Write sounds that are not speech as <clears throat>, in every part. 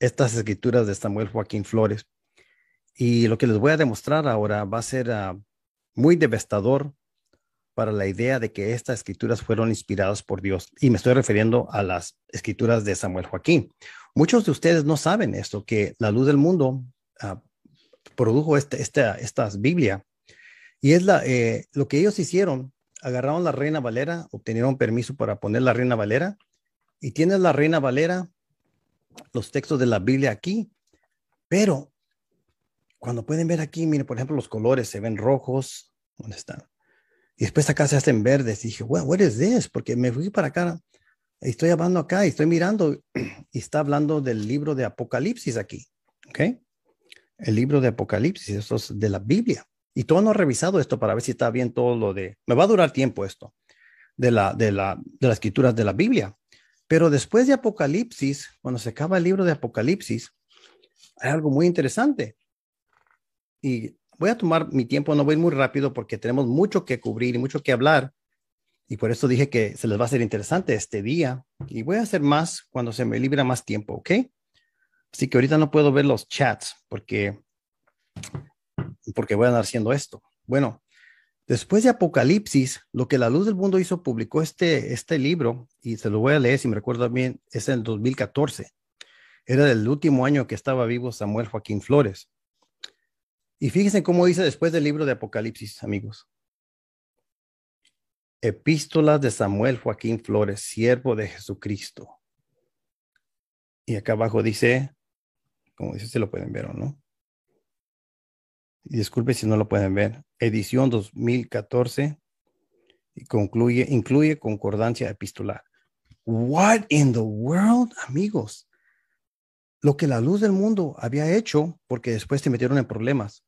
estas escrituras de Samuel Joaquín Flores. Y lo que les voy a demostrar ahora va a ser ah, muy devastador para la idea de que estas escrituras fueron inspiradas por Dios. Y me estoy refiriendo a las escrituras de Samuel Joaquín. Muchos de ustedes no saben esto, que la luz del mundo ah, produjo este, esta, estas Biblia. Y es la, eh, lo que ellos hicieron, agarraron la Reina Valera, obtuvieron permiso para poner la Reina Valera, y tienes la Reina Valera los textos de la Biblia aquí, pero cuando pueden ver aquí, miren, por ejemplo, los colores se ven rojos, ¿dónde están? Y después acá se hacen verdes. Y dije, wow, well, what is this? Porque me fui para acá, estoy hablando acá, y estoy mirando, <clears throat> y está hablando del libro de Apocalipsis aquí, ¿ok? El libro de Apocalipsis, eso es de la Biblia. Y todo no he revisado esto para ver si está bien todo lo de, me va a durar tiempo esto, de, la, de, la, de las escrituras de la Biblia. Pero después de Apocalipsis, cuando se acaba el libro de Apocalipsis, hay algo muy interesante. Y voy a tomar mi tiempo, no voy muy rápido porque tenemos mucho que cubrir y mucho que hablar. Y por eso dije que se les va a ser interesante este día. Y voy a hacer más cuando se me libra más tiempo, ¿ok? Así que ahorita no puedo ver los chats porque, porque voy a andar haciendo esto. Bueno, Después de Apocalipsis, lo que la luz del mundo hizo, publicó este, este libro, y se lo voy a leer si me recuerdo bien, es en 2014. Era del último año que estaba vivo Samuel Joaquín Flores. Y fíjense cómo dice después del libro de Apocalipsis, amigos. Epístolas de Samuel Joaquín Flores, siervo de Jesucristo. Y acá abajo dice, como dice, se lo pueden ver o no disculpe si no lo pueden ver, edición 2014 y concluye, incluye concordancia epistolar. What in the world, amigos? Lo que la luz del mundo había hecho, porque después se metieron en problemas,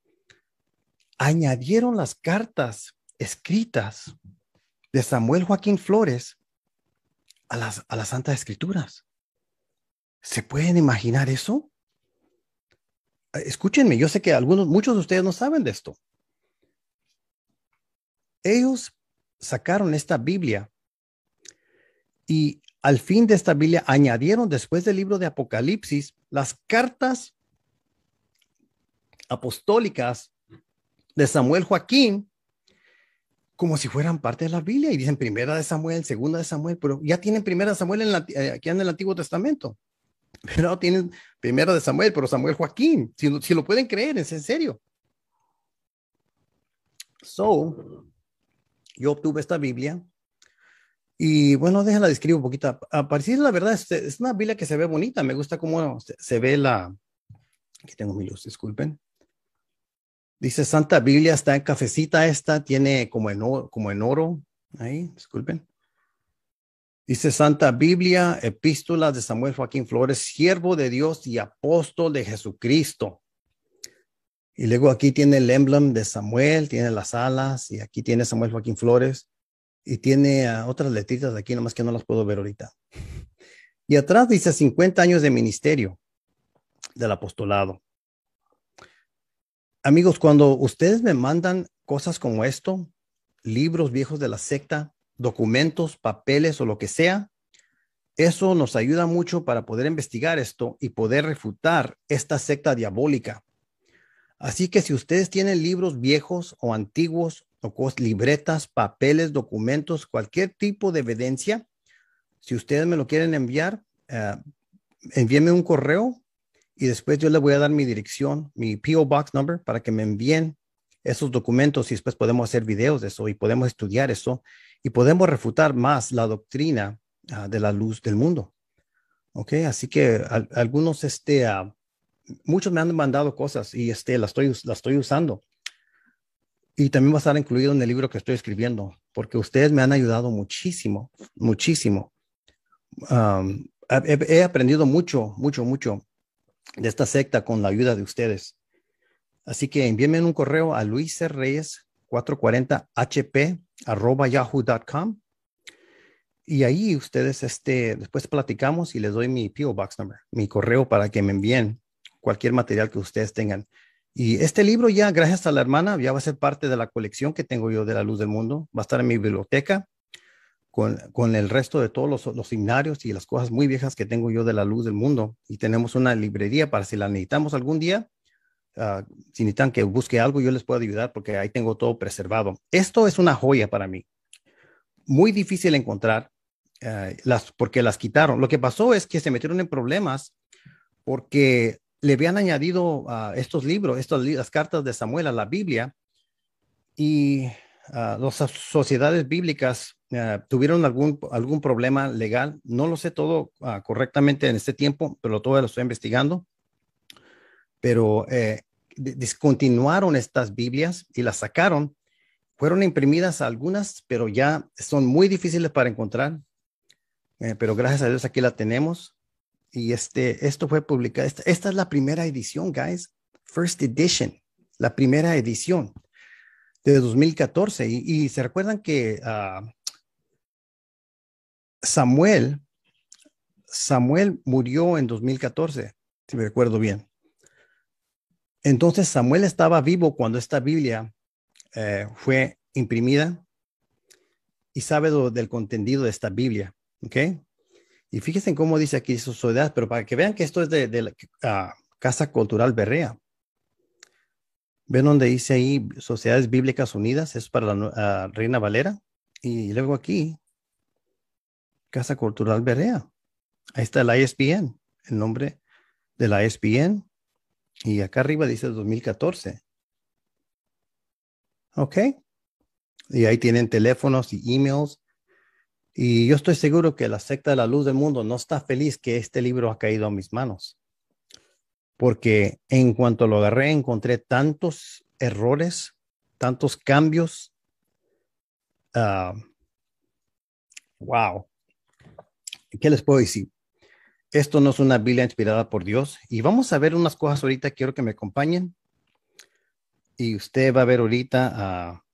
añadieron las cartas escritas de Samuel Joaquín Flores a las, a las Santas Escrituras. ¿Se pueden imaginar eso? escúchenme, yo sé que algunos, muchos de ustedes no saben de esto. Ellos sacaron esta Biblia y al fin de esta Biblia añadieron después del libro de Apocalipsis las cartas apostólicas de Samuel Joaquín como si fueran parte de la Biblia y dicen primera de Samuel, segunda de Samuel, pero ya tienen primera de Samuel en eh, aquí en el Antiguo Testamento pero <laughs> tienen primero de Samuel, pero Samuel Joaquín, si, lo pueden creer, es en serio. So, yo obtuve esta Biblia y bueno, déjala describir un poquito. A partir de la verdad, es, es, una Biblia que se ve bonita, me gusta cómo se, ve la... Aquí tengo mi luz, disculpen. Dice Santa Biblia, está en cafecita esta, tiene como en, como en oro, ahí, disculpen. Dice Santa Biblia, epístolas de Samuel Joaquín Flores, siervo de Dios y apóstol de Jesucristo. Y luego aquí tiene el emblema de Samuel, tiene las alas, y aquí tiene Samuel Joaquín Flores, y tiene ah, otras letritas de aquí, nomás que no las puedo ver ahorita. Y atrás dice 50 años de ministerio del apostolado. Amigos, cuando ustedes me mandan cosas como esto, libros viejos de la secta, documentos, papeles o lo que sea, eso nos ayuda mucho para poder investigar esto y poder refutar esta secta diabólica. Así que si ustedes tienen libros viejos o antiguos, o libretas, papeles, documentos, cualquier tipo de evidencia, si ustedes me lo quieren enviar, eh, envíenme un correo y después yo les voy a dar mi dirección, mi PO Box number para que me envíen esos documentos y después podemos hacer videos de eso y podemos estudiar eso y podemos refutar más la doctrina ah, de la luz del mundo. Ok, así que algunos, este, ah, muchos me han mandado cosas y este, las estoy, estoy usando. Y también va a estar incluido en el libro que estoy escribiendo, porque ustedes me han ayudado muchísimo, muchísimo. he aprendido mucho, mucho, mucho de esta secta con la ayuda de ustedes. Así que envíenme un correo a luisreyes440hp.yahoo.com y ahí ustedes este, después platicamos y les doy mi PO Box number, mi correo para que me envíen cualquier material que ustedes tengan. Y este libro ya, gracias a la hermana, ya va a ser parte de la colección que tengo yo de la luz del mundo. Va a estar en mi biblioteca con, con el resto de todos los, los signarios y las cosas muy viejas que tengo yo de la luz del mundo. Y tenemos una librería para si la necesitamos algún día, Ah, si necesitan que busque algo, yo les puedo ayudar porque ahí tengo todo preservado. Esto es una joya para mí. Muy difícil encontrar eh, las, porque las quitaron. Lo que pasó es que se metieron en problemas porque le habían añadido estos libros, estas las cartas de Samuel a la Biblia y ah, las sociedades bíblicas eh, tuvieron algún, algún problema legal. No lo sé todo ah, correctamente en este tiempo, pero todo lo estoy investigando pero eh, discontinuaron estas Biblias y las sacaron. Fueron imprimidas algunas, pero ya son muy difíciles para encontrar. Eh, pero gracias a Dios aquí la tenemos. Y este, esto fue publicado. Esta, es la primera edición, guys. First edition. La primera edición de 2014. Y, se recuerdan que ah, Samuel, Samuel murió en 2014, si me recuerdo bien. Entonces Samuel estaba vivo cuando esta Biblia eh, fue imprimida y sabe del contenido de esta Biblia. ¿Ok? Y fíjense cómo dice aquí su sociedad, pero para que vean que esto es de, la ah, Casa Cultural Berrea. ¿Ven donde dice ahí Sociedades Bíblicas Unidas? Es para la ah, Reina Valera. Y luego aquí, Casa Cultural Berrea. Ahí está la ISBN, e el nombre de la ISBN. E y acá arriba dice 2014. ¿Ok? Y ahí tienen teléfonos y emails. Y yo estoy seguro que la secta de la luz del mundo no está feliz que este libro ha caído a mis manos. Porque en cuanto lo agarré encontré tantos errores, tantos cambios. Ah, wow. ¿Qué les puedo decir? Esto no es una Biblia inspirada por Dios. Y vamos a ver unas cosas ahorita, quiero que me acompañen. Y usted va a ver ahorita, ah,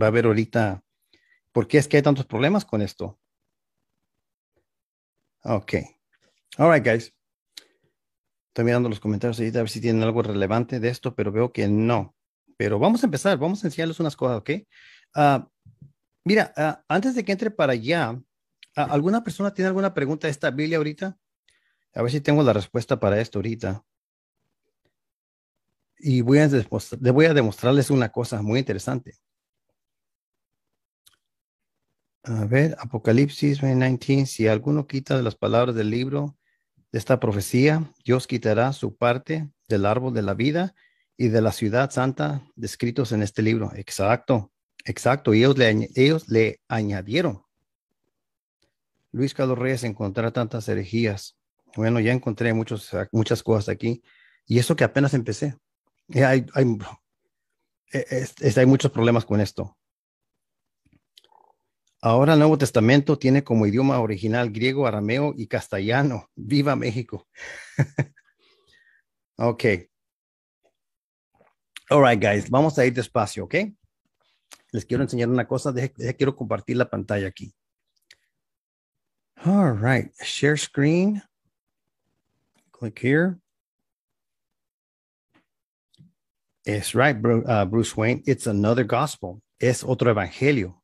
va a ver ahorita, ¿por qué es que hay tantos problemas con esto? Ok. All right, guys. Estoy mirando los comentarios ahorita a ver si tienen algo relevante de esto, pero veo que no. Pero vamos a empezar, vamos a enseñarles unas cosas, ¿ok? Ah, mira, ah, antes de que entre para allá, ¿Alguna persona tiene alguna pregunta de esta Biblia ahorita? A ver si tengo la respuesta para esto ahorita. Y voy a, voy a demostrarles una cosa muy interesante. A ver, Apocalipsis 19, si alguno quita de las palabras del libro de esta profecía, Dios quitará su parte del árbol de la vida y de la ciudad santa descritos en este libro. Exacto, exacto. Y ellos ellos le añadieron Luis Carlos Reyes encontrar tantas herejías. Bueno, ya encontré muchos, muchas cosas aquí. Y eso que apenas empecé. Eh, eh, hay, muchos problemas con esto. Ahora el Nuevo Testamento tiene como idioma original griego, arameo y castellano. ¡Viva México! <laughs> ok. All right, guys. Vamos a ir despacio, ¿ok? Les quiero enseñar una cosa. Deje, quiero compartir la pantalla aquí. All right, share screen. Click here. It's right, uh, Bruce Wayne. It's another gospel. Es otro evangelio.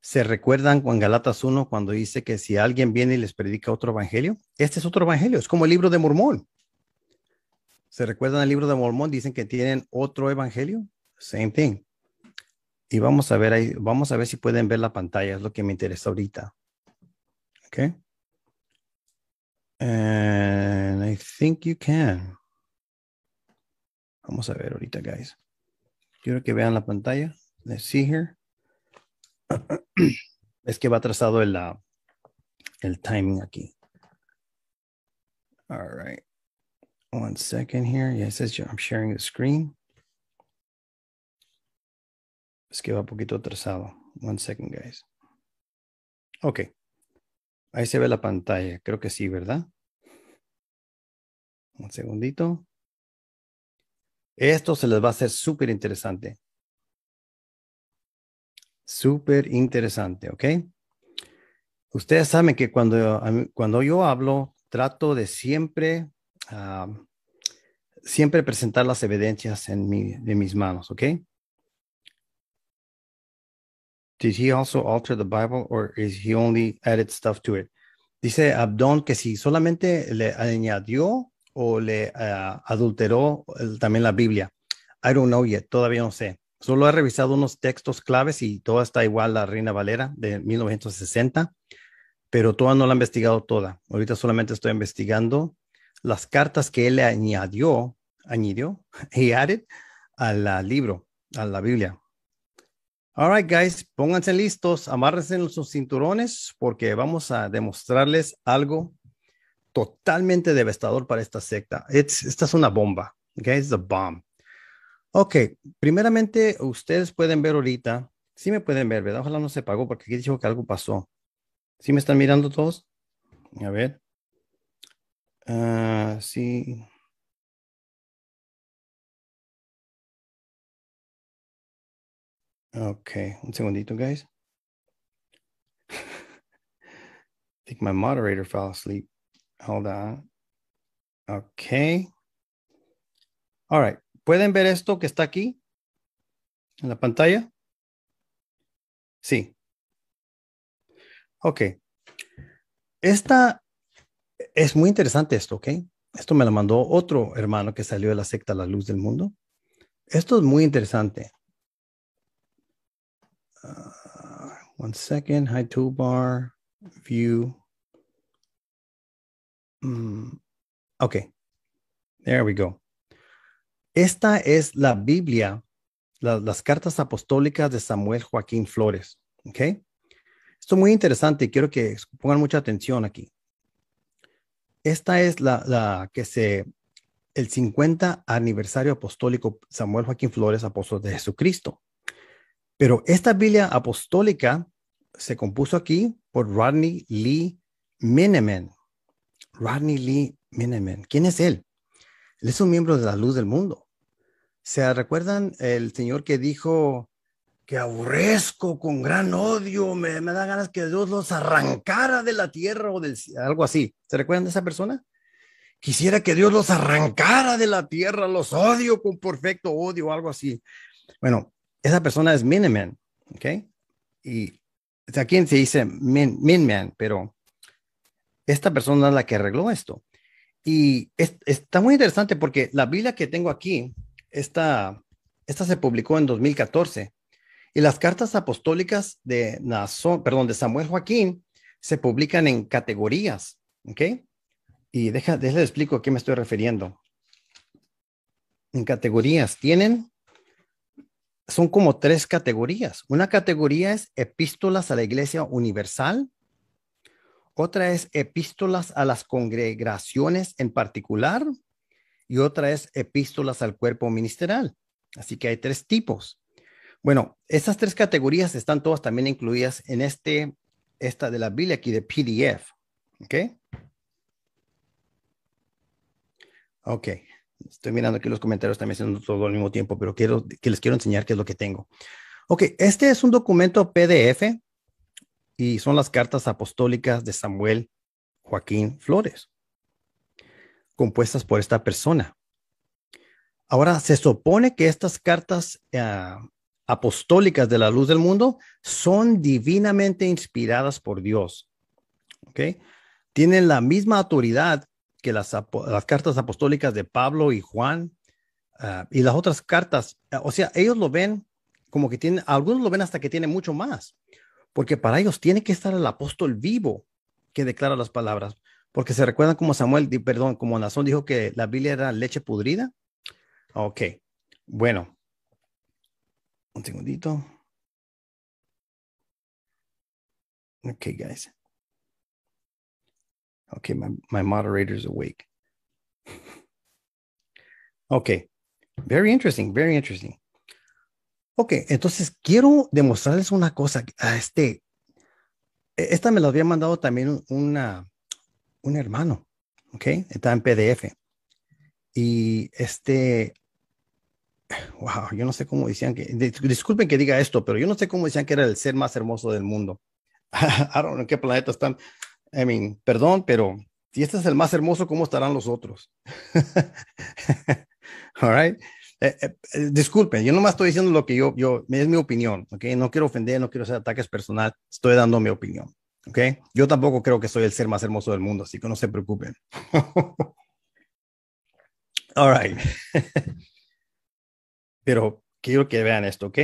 ¿Se recuerdan Juan Galatas 1 cuando dice que si alguien viene y les predica otro evangelio? Este es otro evangelio. Es como el libro de Mormón. ¿Se recuerdan el libro de Mormón? Dicen que tienen otro evangelio. Same thing. Y vamos a ver ahí, vamos a ver si pueden ver la pantalla. Es lo que me interesa ahorita. Okay. And I think you can. Vamos a ver ahorita, guys. Quiero que vean la pantalla. Let's see here. <clears throat> es que va atrasado el, ah, el timing aquí. All right. One second here. Yeah, I'm sharing the screen. Es que va un poquito atrasado. One second, guys. Okay. Ahí se ve la pantalla, creo que sí, ¿verdad? Un segundito. Esto se les va a hacer súper interesante. Súper interesante, ¿ok? Ustedes saben que cuando, cuando yo hablo, trato de siempre, ah, siempre presentar las evidencias en, mi, en mis manos, ¿ok? Did he also alter the Bible or is he only added stuff to it? Dice Abdón que si solamente le añadió o le eh, adulteró también la Biblia. I don't know yet, todavía no sé. Solo he revisado unos textos claves y todo está igual la Reina Valera de 1960, pero todavía no la he investigado toda. Ahorita solamente estoy investigando las cartas que él le añadió, añadió, he <laughs> added al libro, a la Biblia. All guys, pónganse listos, amárrense en sus cinturones porque vamos a demostrarles algo totalmente devastador para esta secta. esta es una bomba, okay? It's a bomb. Ok, primeramente ustedes pueden ver ahorita, sí me pueden ver, ¿verdad? Ojalá no se pagó porque aquí dijo que algo pasó. ¿Sí me están mirando todos? A ver. Ah, sí. Ok, un segundito, guys. I <laughs> think my moderator fell asleep. Hold on. Ok. All right. ¿Pueden ver esto que está aquí? ¿En la pantalla? Sí. Ok. Esta es muy interesante esto, ¿ok? Esto me lo mandó otro hermano que salió de la secta La Luz del Mundo. Esto es muy interesante. Uh, one second. High toolbar, view. Mm, okay. There we go. Esta es la Biblia, las cartas apostólicas de Samuel Joaquín Flores. Okay. Esto es muy interesante quiero que pongan mucha atención aquí. Esta es la, la que se, el 50 aniversario apostólico Samuel Joaquín Flores, apóstol de Jesucristo. Pero esta Biblia apostólica se compuso aquí por Rodney Lee Miniman. Rodney Lee Miniman. ¿Quién es él? Él es un miembro de la luz del mundo. ¿Se recuerdan el señor que dijo que aborrezco con gran odio, me, da ganas que Dios los arrancara de la tierra o del, algo así? ¿Se recuerdan de esa persona? Quisiera que Dios los arrancara de la tierra, los odio con perfecto odio, o algo así. Bueno, esa persona es Miniman, ¿ok? Y aquí se dice Min, Minman, pero esta persona es la que arregló esto. Y está muy interesante porque la Biblia que tengo aquí, esta, esta se publicó en 2014 y las cartas apostólicas de, perdón, de Samuel Joaquín se publican en categorías, ¿ok? Y deja, déjale explico a qué me estoy refiriendo. En categorías tienen son como tres categorías. Una categoría es epístolas a la iglesia universal, otra es epístolas a las congregaciones en particular y otra es epístolas al cuerpo ministerial. Así que hay tres tipos. Bueno, esas tres categorías están todas también incluidas en este, esta de la Biblia aquí de PDF. ¿Ok? Ok. Estoy mirando aquí los comentarios también haciendo todo al mismo tiempo, pero quiero que les quiero enseñar qué es lo que tengo. Ok, este es un documento PDF y son las cartas apostólicas de Samuel Joaquín Flores, compuestas por esta persona. Ahora, se supone que estas cartas eh, apostólicas de la luz del mundo son divinamente inspiradas por Dios. ¿Ok? Tienen la misma autoridad que las, cartas apostólicas de Pablo y Juan ah, y las otras cartas, eh, o sea, ellos lo ven como que tienen, algunos lo ven hasta que tiene mucho más, porque para ellos tiene que estar el apóstol vivo que declara las palabras, porque se recuerdan como Samuel, perdón, como Nazón dijo que la Biblia era leche pudrida. Ok, bueno, un segundito. Ok, guys. Okay, my, my moderator's awake. <laughs> ok, very interesting, very interesting. Ok, entonces quiero demostrarles una cosa. este, e, esta me la había mandado también una, un hermano, okay, está en PDF. Y este, wow, yo no sé cómo decían que, disculpen que diga esto, pero yo no sé cómo decían que era el ser más hermoso del mundo. <laughs> I don't know en qué planeta están, I mean, perdón, pero si este es el más hermoso, ¿cómo estarán los otros? <laughs> All right. Eh, eh, eh, disculpen, yo nomás estoy diciendo lo que yo, yo, es mi opinión, ¿ok? No quiero ofender, no quiero hacer ataques personal, estoy dando mi opinión, ¿ok? Yo tampoco creo que soy el ser más hermoso del mundo, así que no se preocupen. <laughs> All right. <laughs> Pero quiero que vean esto, ¿ok?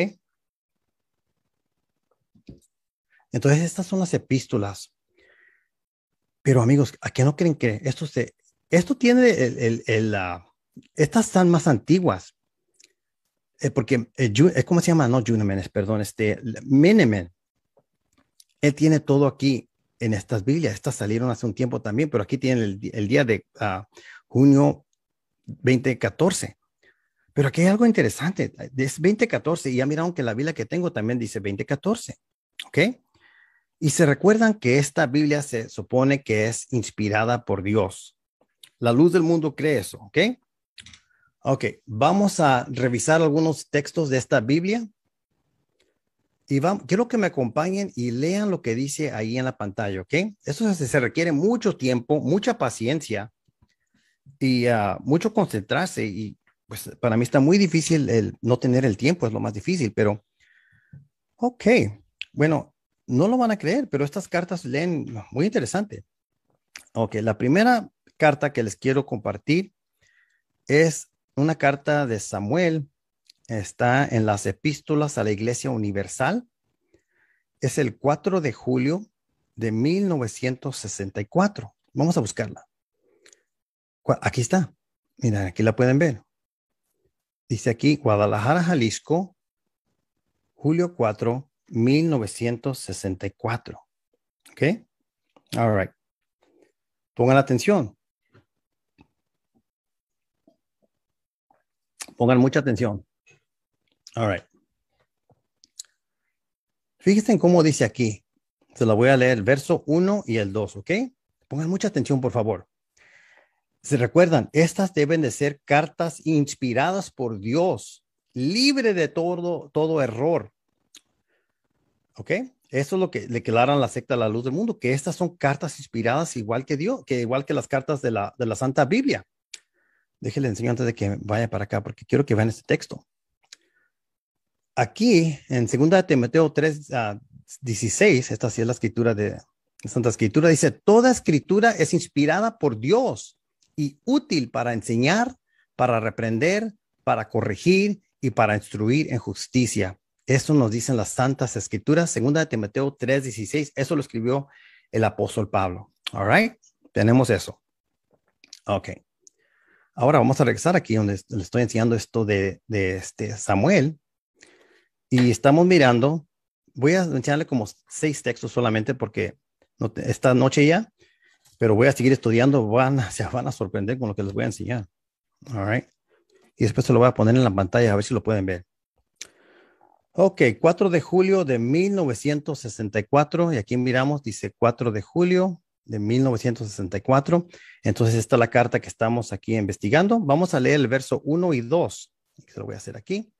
Entonces, estas son las epístolas pero amigos, ¿a qué no creen que esto se... Esto tiene el... el, ah, estas están más antiguas. Eh, porque, eh, eh, ¿cómo se llama? No, Junemen, perdón, este, Menemen. Él tiene todo aquí en estas Biblias. Estas salieron hace un tiempo también, pero aquí tiene el, día de ah, junio 2014. Pero aquí hay algo interesante. Es 2014 y ya miraron que la Biblia que tengo también dice 2014. ¿Ok? Y se recuerdan que esta Biblia se supone que es inspirada por Dios. La luz del mundo cree eso, ¿ok? Ok, vamos a revisar algunos textos de esta Biblia. Y quiero que me acompañen y lean lo que dice ahí en la pantalla, ¿ok? Eso se, requiere mucho tiempo, mucha paciencia y ah, mucho concentrarse. Y pues para mí está muy difícil el no tener el tiempo, es lo más difícil, pero ok. Bueno, no lo van a creer, pero estas cartas leen muy interesante. Ok, la primera carta que les quiero compartir es una carta de Samuel. Está en las epístolas a la Iglesia Universal. Es el 4 de julio de 1964. Vamos a buscarla. Aquí está. Mira, aquí la pueden ver. Dice aquí Guadalajara, Jalisco, julio 4 1964. ¿Ok? All right. Pongan atención. Pongan mucha atención. All right. Fíjense en cómo dice aquí. Se la voy a leer el verso 1 y el 2, ¿ok? Pongan mucha atención, por favor. Se recuerdan, estas deben de ser cartas inspiradas por Dios, libre de todo, todo error ¿Ok? Eso es lo que le declaran la secta a la luz del mundo, que estas son cartas inspiradas igual que Dios, que igual que las cartas de la, de la Santa Biblia. Déjenle enseñar antes de que vaya para acá, porque quiero que vean este texto. Aquí, en 2 Timoteo 3, a 16, esta sí es la escritura de Santa Escritura, dice, toda escritura es inspirada por Dios y útil para enseñar, para reprender, para corregir y para instruir en justicia esto nos dicen las Santas Escrituras, segunda de Timoteo 3:16. Eso lo escribió el apóstol Pablo. All right, tenemos eso. Ok. Ahora vamos a regresar aquí donde le estoy enseñando esto de, este Samuel. Y estamos mirando, voy a enseñarle como seis textos solamente porque no esta noche ya, pero voy a seguir estudiando, van, <laughs> se van a sorprender con lo que les voy a enseñar. All right. Y después se lo voy a poner en la pantalla a ver si lo pueden ver. Ok, 4 de julio de 1964, y aquí miramos, dice 4 de julio de 1964. Entonces, esta es la carta que estamos aquí investigando. Vamos a leer el verso 1 y 2. Se lo voy a hacer aquí.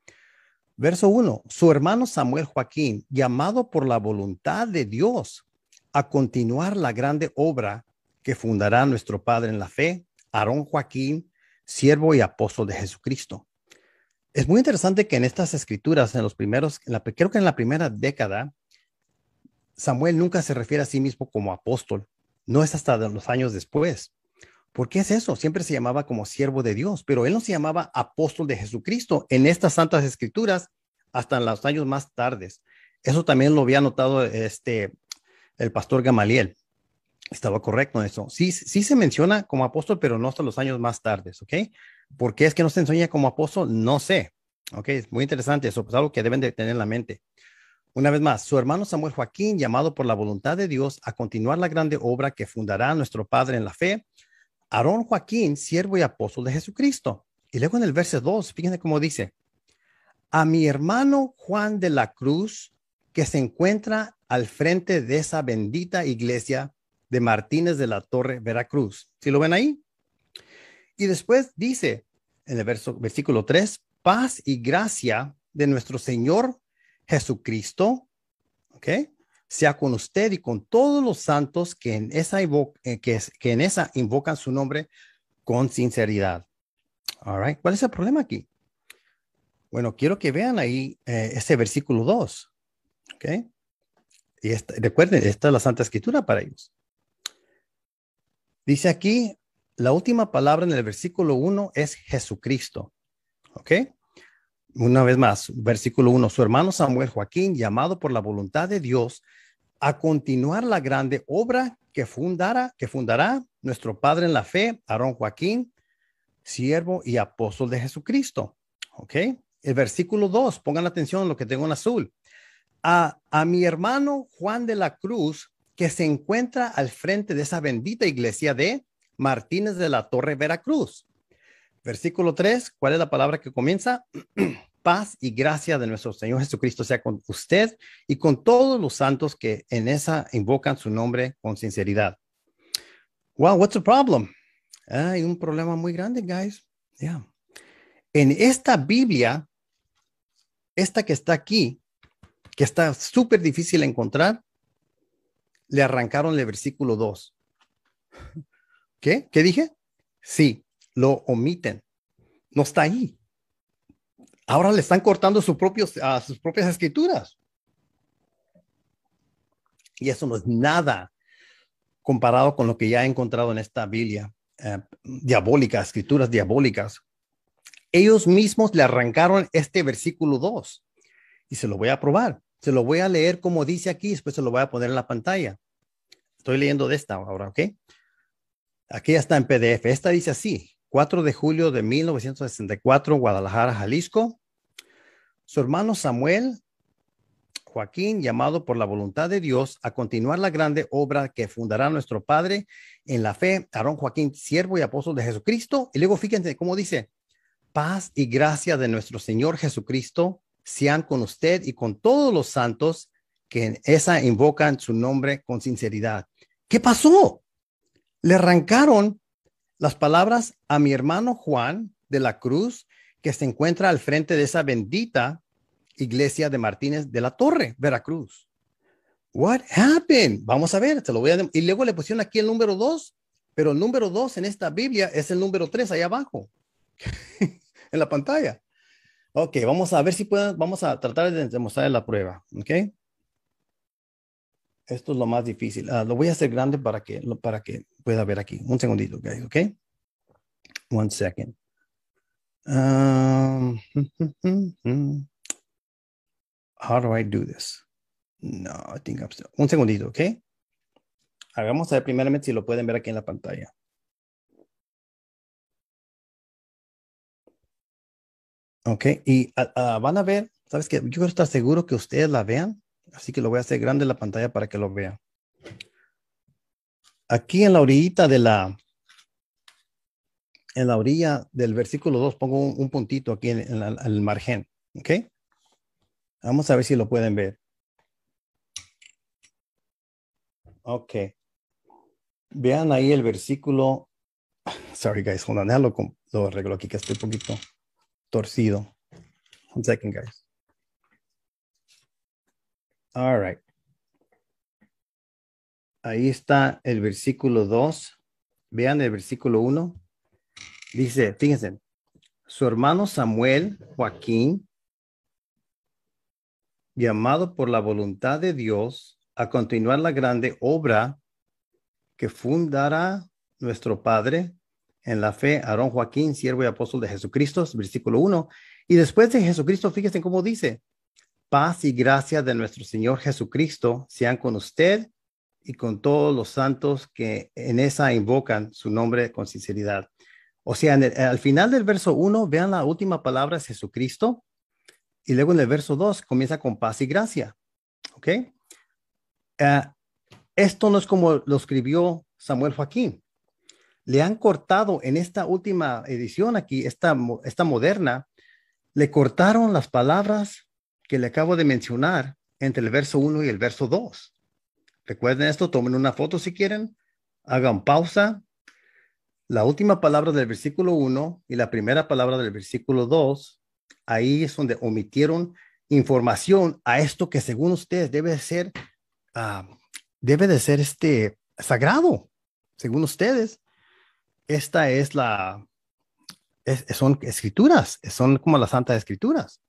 Verso 1. Su hermano Samuel Joaquín, llamado por la voluntad de Dios a continuar la grande obra que fundará nuestro Padre en la fe, Aarón Joaquín, siervo y apóstol de Jesucristo es muy interesante que en estas escrituras, en los primeros, la, creo que en la primera década, Samuel nunca se refiere a sí mismo como apóstol. No es hasta los años después. ¿Por qué es eso? Siempre se llamaba como siervo de Dios, pero él no se llamaba apóstol de Jesucristo en estas santas escrituras hasta los años más tardes. Eso también lo había notado este, el pastor Gamaliel. Estaba correcto en eso. Sí, sí se menciona como apóstol, pero no hasta los años más tardes, ¿ok? ¿Por qué es que no se enseña como apóstol? No sé. Ok, es muy interesante eso, es algo que deben de tener en la mente. Una vez más, su hermano Samuel Joaquín, llamado por la voluntad de Dios a continuar la grande obra que fundará nuestro Padre en la fe, Aarón Joaquín, siervo y apóstol de Jesucristo. Y luego en el verso 2, fíjense cómo dice, a mi hermano Juan de la Cruz, que se encuentra al frente de esa bendita iglesia de Martínez de la Torre, Veracruz. Si lo ven ahí? Y después dice en el verso, versículo 3, paz y gracia de nuestro Señor Jesucristo, ¿ok? Sea con usted y con todos los santos que en esa, eh, que, en esa invocan su nombre con sinceridad. All right. ¿Cuál es el problema aquí? Bueno, quiero que vean ahí eh, ese versículo 2. ¿Ok? Y recuerden, esta es la Santa Escritura para ellos. Dice aquí, la última palabra en el versículo 1 es Jesucristo. ¿Ok? Una vez más, versículo 1, su hermano Samuel Joaquín, llamado por la voluntad de Dios a continuar la grande obra que fundara, que fundará nuestro padre en la fe, Aarón Joaquín, siervo y apóstol de Jesucristo. ¿Ok? El versículo 2, pongan atención a lo que tengo en azul. A, a mi hermano Juan de la Cruz, que se encuentra al frente de esa bendita iglesia de Martínez de la Torre, Veracruz. Versículo 3, ¿cuál es la palabra que comienza? <clears throat> Paz y gracia de nuestro Señor Jesucristo sea con usted y con todos los santos que en esa invocan su nombre con sinceridad. Wow, what's the problem? Ah, hay un problema muy grande, guys. Yeah. En esta Biblia, esta que está aquí, que está súper difícil de encontrar, le arrancaron el versículo 2. <laughs> ¿Qué? dije? Sí, lo omiten. No está ahí. Ahora le están cortando sus a sus propias escrituras. Y eso no es nada comparado con lo que ya he encontrado en esta Biblia eh, diabólica, escrituras diabólicas. Ellos mismos le arrancaron este versículo 2 y se lo voy a probar. Se lo voy a leer como dice aquí, después se lo voy a poner en la pantalla. Estoy leyendo de esta ahora, ¿ok? Aquí está en PDF. Esta dice así, 4 de julio de 1964, Guadalajara, Jalisco. Su hermano Samuel Joaquín, llamado por la voluntad de Dios a continuar la grande obra que fundará nuestro Padre en la fe, Aarón Joaquín, siervo y apóstol de Jesucristo. Y luego fíjense cómo dice, paz y gracia de nuestro Señor Jesucristo sean con usted y con todos los santos que en esa invocan su nombre con sinceridad. ¿Qué pasó? Le arrancaron las palabras a mi hermano Juan de la Cruz, que se encuentra al frente de esa bendita iglesia de Martínez de la Torre, Veracruz. What happened? Vamos a ver, te lo voy a... Y luego le pusieron aquí el número dos, pero el número dos en esta Biblia es el número tres ahí abajo, <laughs> en la pantalla. Ok, vamos a ver si podemos, vamos a tratar de demostrar la prueba, ¿ok? Esto es lo más difícil. Ah, lo voy a hacer grande para que, para que pueda ver aquí. Un segundito, guys, ¿ok? One second. Um, <laughs> how do I do this? No, I think I'm still... Un segundito, ¿ok? Hagamos a ver primeramente si lo pueden ver aquí en la pantalla. Ok, y ah, ah, van a ver, ¿sabes qué? Yo quiero estar seguro que ustedes la vean Así que lo voy a hacer grande en la pantalla para que lo vean. Aquí en la orillita de la, en la orilla del versículo 2 pongo un, puntito aquí en, el margen. ¿Ok? Vamos a ver si lo pueden ver. Ok. Vean ahí el versículo. <sighs> Sorry, guys. Hold on. lo arreglo aquí que estoy un poquito torcido. One second, guys. All right. Ahí está el versículo 2. Vean el versículo 1. Dice, fíjense, su hermano Samuel, Joaquín, llamado por la voluntad de Dios a continuar la grande obra que fundará nuestro Padre en la fe, Aarón Joaquín, siervo y apóstol de Jesucristo, versículo 1. Y después de Jesucristo, fíjense cómo dice, Paz y gracia de nuestro Señor Jesucristo sean con usted y con todos los santos que en esa invocan su nombre con sinceridad. O sea, al final del verso 1, vean la última palabra es Jesucristo. Y luego en el verso 2 comienza con paz y gracia. ¿Ok? Eh, esto no es como lo escribió Samuel Joaquín. Le han cortado en esta última edición aquí, esta, esta moderna, le cortaron las palabras que le acabo de mencionar entre el verso 1 y el verso 2. Recuerden esto, tomen una foto si quieren, hagan pausa. La última palabra del versículo 1 y la primera palabra del versículo 2, ahí es donde omitieron información a esto que según ustedes debe ser, ah, debe de ser este sagrado, según ustedes. Esta es la, son escrituras, son como las santas escrituras.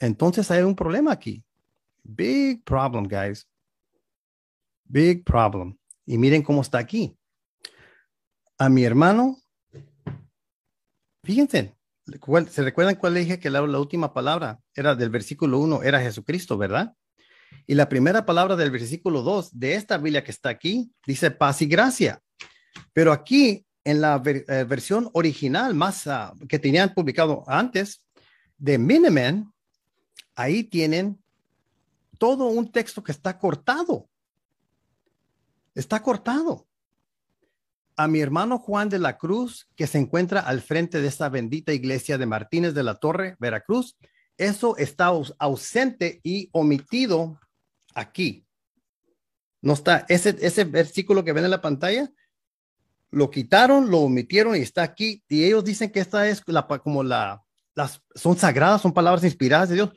Entonces hay un problema aquí. Big problem, guys. Big problem. Y miren cómo está aquí. A mi hermano, fíjense, ¿se recuerdan cuál le dije que la, última palabra era del versículo 1? Era Jesucristo, ¿verdad? Y la primera palabra del versículo 2 de esta Biblia que está aquí dice paz y gracia. Pero aquí en la eh, versión original más ah, que tenían publicado antes de Miniman, ahí tienen todo un texto que está cortado. Está cortado. A mi hermano Juan de la Cruz, que se encuentra al frente de esta bendita iglesia de Martínez de la Torre, Veracruz, eso está ausente y omitido aquí. No está, ese, ese versículo que ven en la pantalla, lo quitaron, lo omitieron y está aquí. Y ellos dicen que esta es la, como la, son sagradas, son palabras inspiradas de Dios.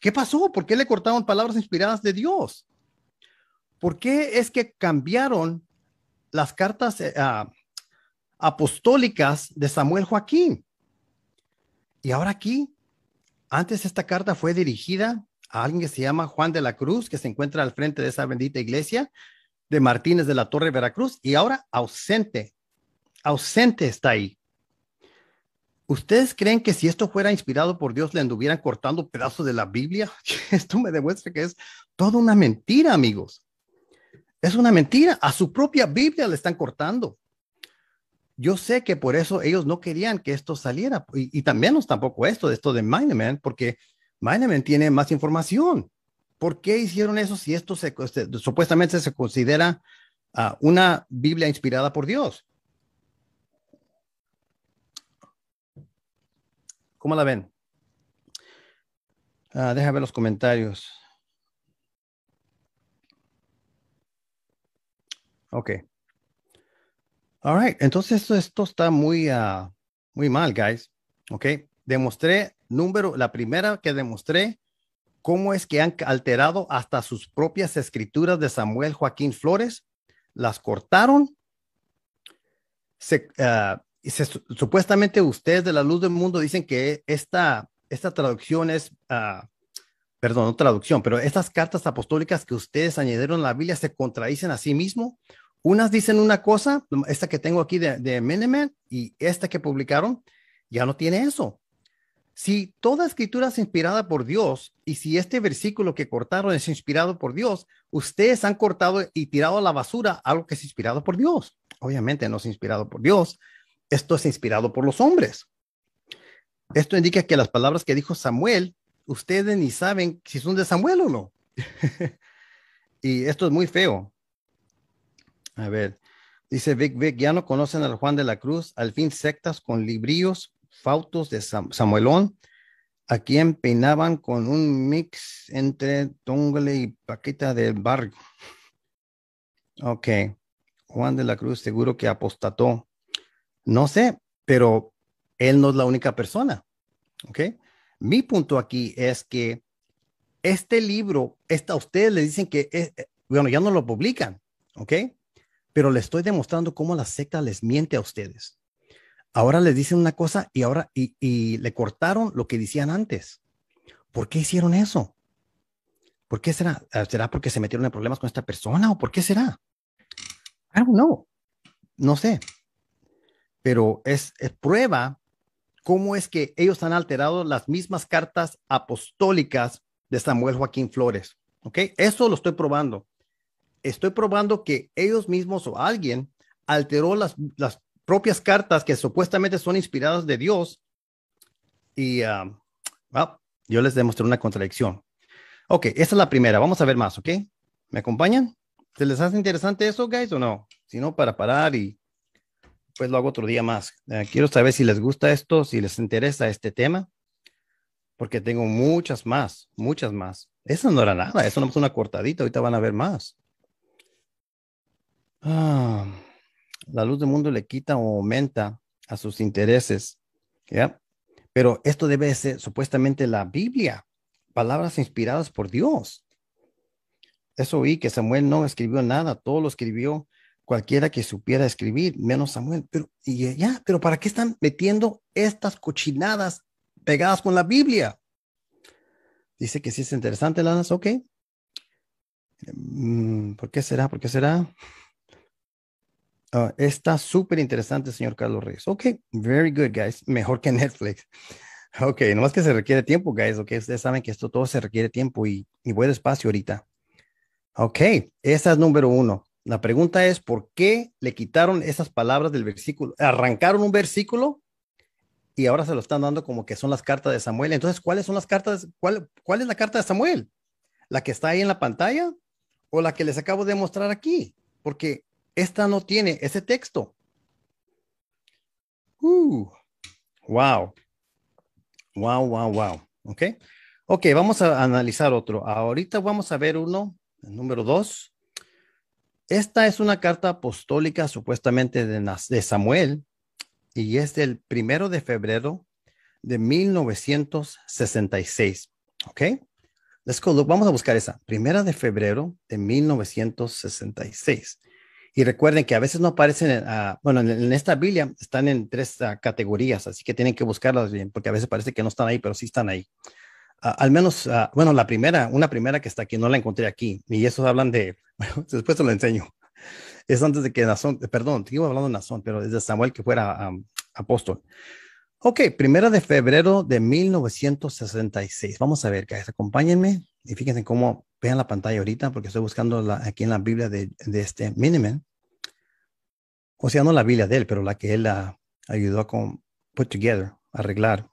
¿Qué pasó? ¿Por qué le cortaron palabras inspiradas de Dios? ¿Por qué es que cambiaron las cartas eh, apostólicas de Samuel Joaquín? Y ahora aquí, antes esta carta fue dirigida a alguien que se llama Juan de la Cruz, que se encuentra al frente de esa bendita iglesia de Martínez de la Torre Veracruz, y ahora ausente, ausente está ahí. ¿Ustedes creen que si esto fuera inspirado por Dios le anduvieran cortando pedazos de la Biblia? <laughs> Esto me demuestra que es toda una mentira, amigos. Es una mentira. A su propia Biblia le están cortando. Yo sé que por eso ellos no querían que esto saliera. Y, también no tampoco esto, de esto de Mineman, porque Mineman tiene más información. ¿Por qué hicieron eso si esto se, supuestamente se considera ah, una Biblia inspirada por Dios? ¿Cómo la ven? Ah, déjame ver los comentarios. Ok. All right. Entonces, esto, está muy, ah, muy mal, guys. Ok. Demostré número, la primera que demostré cómo es que han alterado hasta sus propias escrituras de Samuel Joaquín Flores. Las cortaron, se, ah, supuestamente ustedes de la luz del mundo dicen que esta, esta traducción es, ah, perdón, traducción, pero estas cartas apostólicas que ustedes añadieron a la Biblia se contradicen a sí mismo. Unas dicen una cosa, esta que tengo aquí de, de y esta que publicaron, ya no tiene eso. Si toda escritura es inspirada por Dios y si este versículo que cortaron es inspirado por Dios, ustedes han cortado y tirado a la basura algo que es inspirado por Dios. Obviamente no es inspirado por Dios, esto es inspirado por los hombres. Esto indica que las palabras que dijo Samuel, ustedes ni saben si son de Samuel o no. <laughs> y esto es muy feo. A ver, dice Vic Vic, ya no conocen al Juan de la Cruz, al fin sectas con libríos, fautos de Samuelón, a quien peinaban con un mix entre Tongle y Paquita del Barrio. Ok, Juan de la Cruz seguro que apostató. No sé, pero él no es la única persona. ¿Ok? Mi punto aquí es que este libro, esta, ustedes le dicen que, es, eh, bueno, ya no lo publican, ¿ok? Pero le estoy demostrando cómo la secta les miente a ustedes. Ahora les dicen una cosa y ahora, y, le cortaron lo que decían antes. ¿Por qué hicieron eso? ¿Por qué será? Ah, ¿Será porque se metieron en problemas con esta persona o por qué será? I don't know. No sé pero es, prueba cómo es que ellos han alterado las mismas cartas apostólicas de Samuel Joaquín Flores. ¿Ok? Eso lo estoy probando. Estoy probando que ellos mismos o alguien alteró las, propias cartas que supuestamente son inspiradas de Dios. Y ah, ah, yo les demostré una contradicción. Ok, esa es la primera. Vamos a ver más, ¿ok? ¿Me acompañan? ¿Se les hace interesante eso, guys, o no? Si no, para parar y pues lo hago otro día más. Eh, quiero saber si les gusta esto, si les interesa este tema, porque tengo muchas más, muchas más. Eso no era nada, eso no es una cortadita, ahorita van a ver más. Ah, la luz del mundo le quita o aumenta a sus intereses, ¿ya? Pero esto debe ser supuestamente la Biblia, palabras inspiradas por Dios. Eso oí que Samuel no escribió nada, todo lo escribió cualquiera que supiera escribir, menos Samuel. Pero y ya, pero ¿para qué están metiendo estas cochinadas pegadas con la Biblia? Dice que sí es interesante, Lanas, ok. Mm, ¿Por qué será? ¿Por qué será? Ah, está súper interesante, señor Carlos Reyes. Ok, very good, guys. Mejor que Netflix. Ok, nomás que se requiere tiempo, guys. Ok, ustedes saben que esto todo se requiere tiempo y, y voy despacio ahorita. Ok, esa es número uno. La pregunta es, ¿por qué le quitaron esas palabras del versículo? Arrancaron un versículo y ahora se lo están dando como que son las cartas de Samuel. Entonces, ¿cuáles son las cartas? ¿Cuál, es la carta de Samuel? ¿La que está ahí en la pantalla o la que les acabo de mostrar aquí? Porque esta no tiene ese texto. Uh, wow. Wow, wow, wow. Ok. Ok, vamos a analizar otro. Ahorita vamos a ver uno, el número dos. Esta es una carta apostólica supuestamente de, Samuel y es del primero de febrero de 1966. ¿Ok? Let's vamos a buscar esa. Primera de febrero de 1966. Y recuerden que a veces no aparecen, en, ah, bueno, en, esta Biblia están en tres ah, categorías, así que tienen que buscarlas bien, porque a veces parece que no están ahí, pero sí están ahí al menos, bueno, la primera, una primera que está aquí, no la encontré aquí, y esos hablan de, <laughs> después te lo enseño. Es antes de que Nazón, eh, perdón, te iba hablando de Nazón, pero es de Samuel que fuera apóstol. Ok, primera de febrero de 1966. Vamos a ver, guys, acompáñenme y fíjense cómo vean la pantalla ahorita, porque estoy buscando la, aquí en la Biblia de, este Miniman. O sea, no la Biblia de él, pero la que él ah, ayudó a put together, arreglar.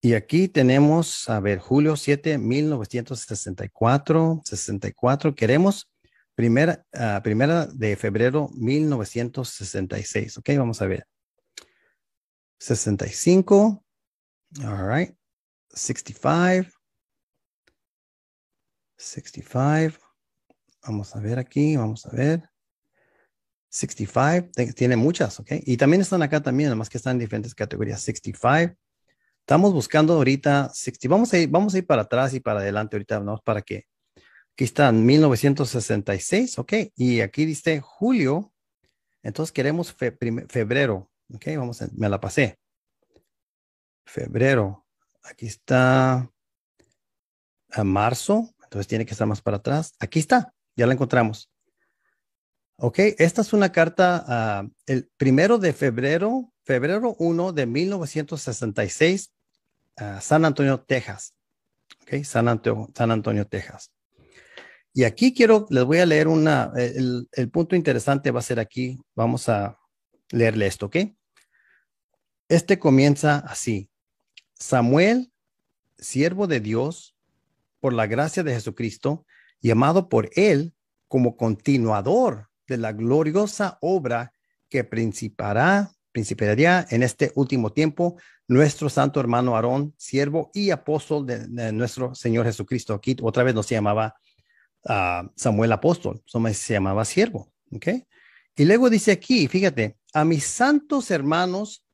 Y aquí tenemos, a ver, julio 7, 1964, 64. Queremos primera, ah, primera de febrero 1966. Ok, vamos a ver. 65. All right. 65. 65. Vamos a ver aquí, vamos a ver. 65, tiene muchas, ok. Y también están acá también, además que están en diferentes categorías. 65. Estamos buscando ahorita 60. Vamos a ir, vamos a ir para atrás y para adelante ahorita, ¿no? Para que. Aquí está en 1966, ok. Y aquí dice julio. Entonces queremos febrero. Ok, vamos, me la pasé. Febrero. Aquí está a marzo. Entonces tiene que estar más para atrás. Aquí está, ya la encontramos. Ok, esta es una carta ah, el primero de febrero, febrero 1 de 1966 San Antonio, Texas. ok, San, San Antonio, Texas. Y aquí quiero, les voy a leer una, el, el, punto interesante va a ser aquí, vamos a leerle esto, ¿ok? Este comienza así. Samuel, siervo de Dios, por la gracia de Jesucristo, llamado por él como continuador de la gloriosa obra que principará principalidad en este último tiempo, nuestro santo hermano Aarón, siervo y apóstol de, nuestro Señor Jesucristo. Aquí otra vez no se llamaba ah, Samuel apóstol, se llamaba siervo. ¿okay? Y luego dice aquí, fíjate, a mis santos hermanos,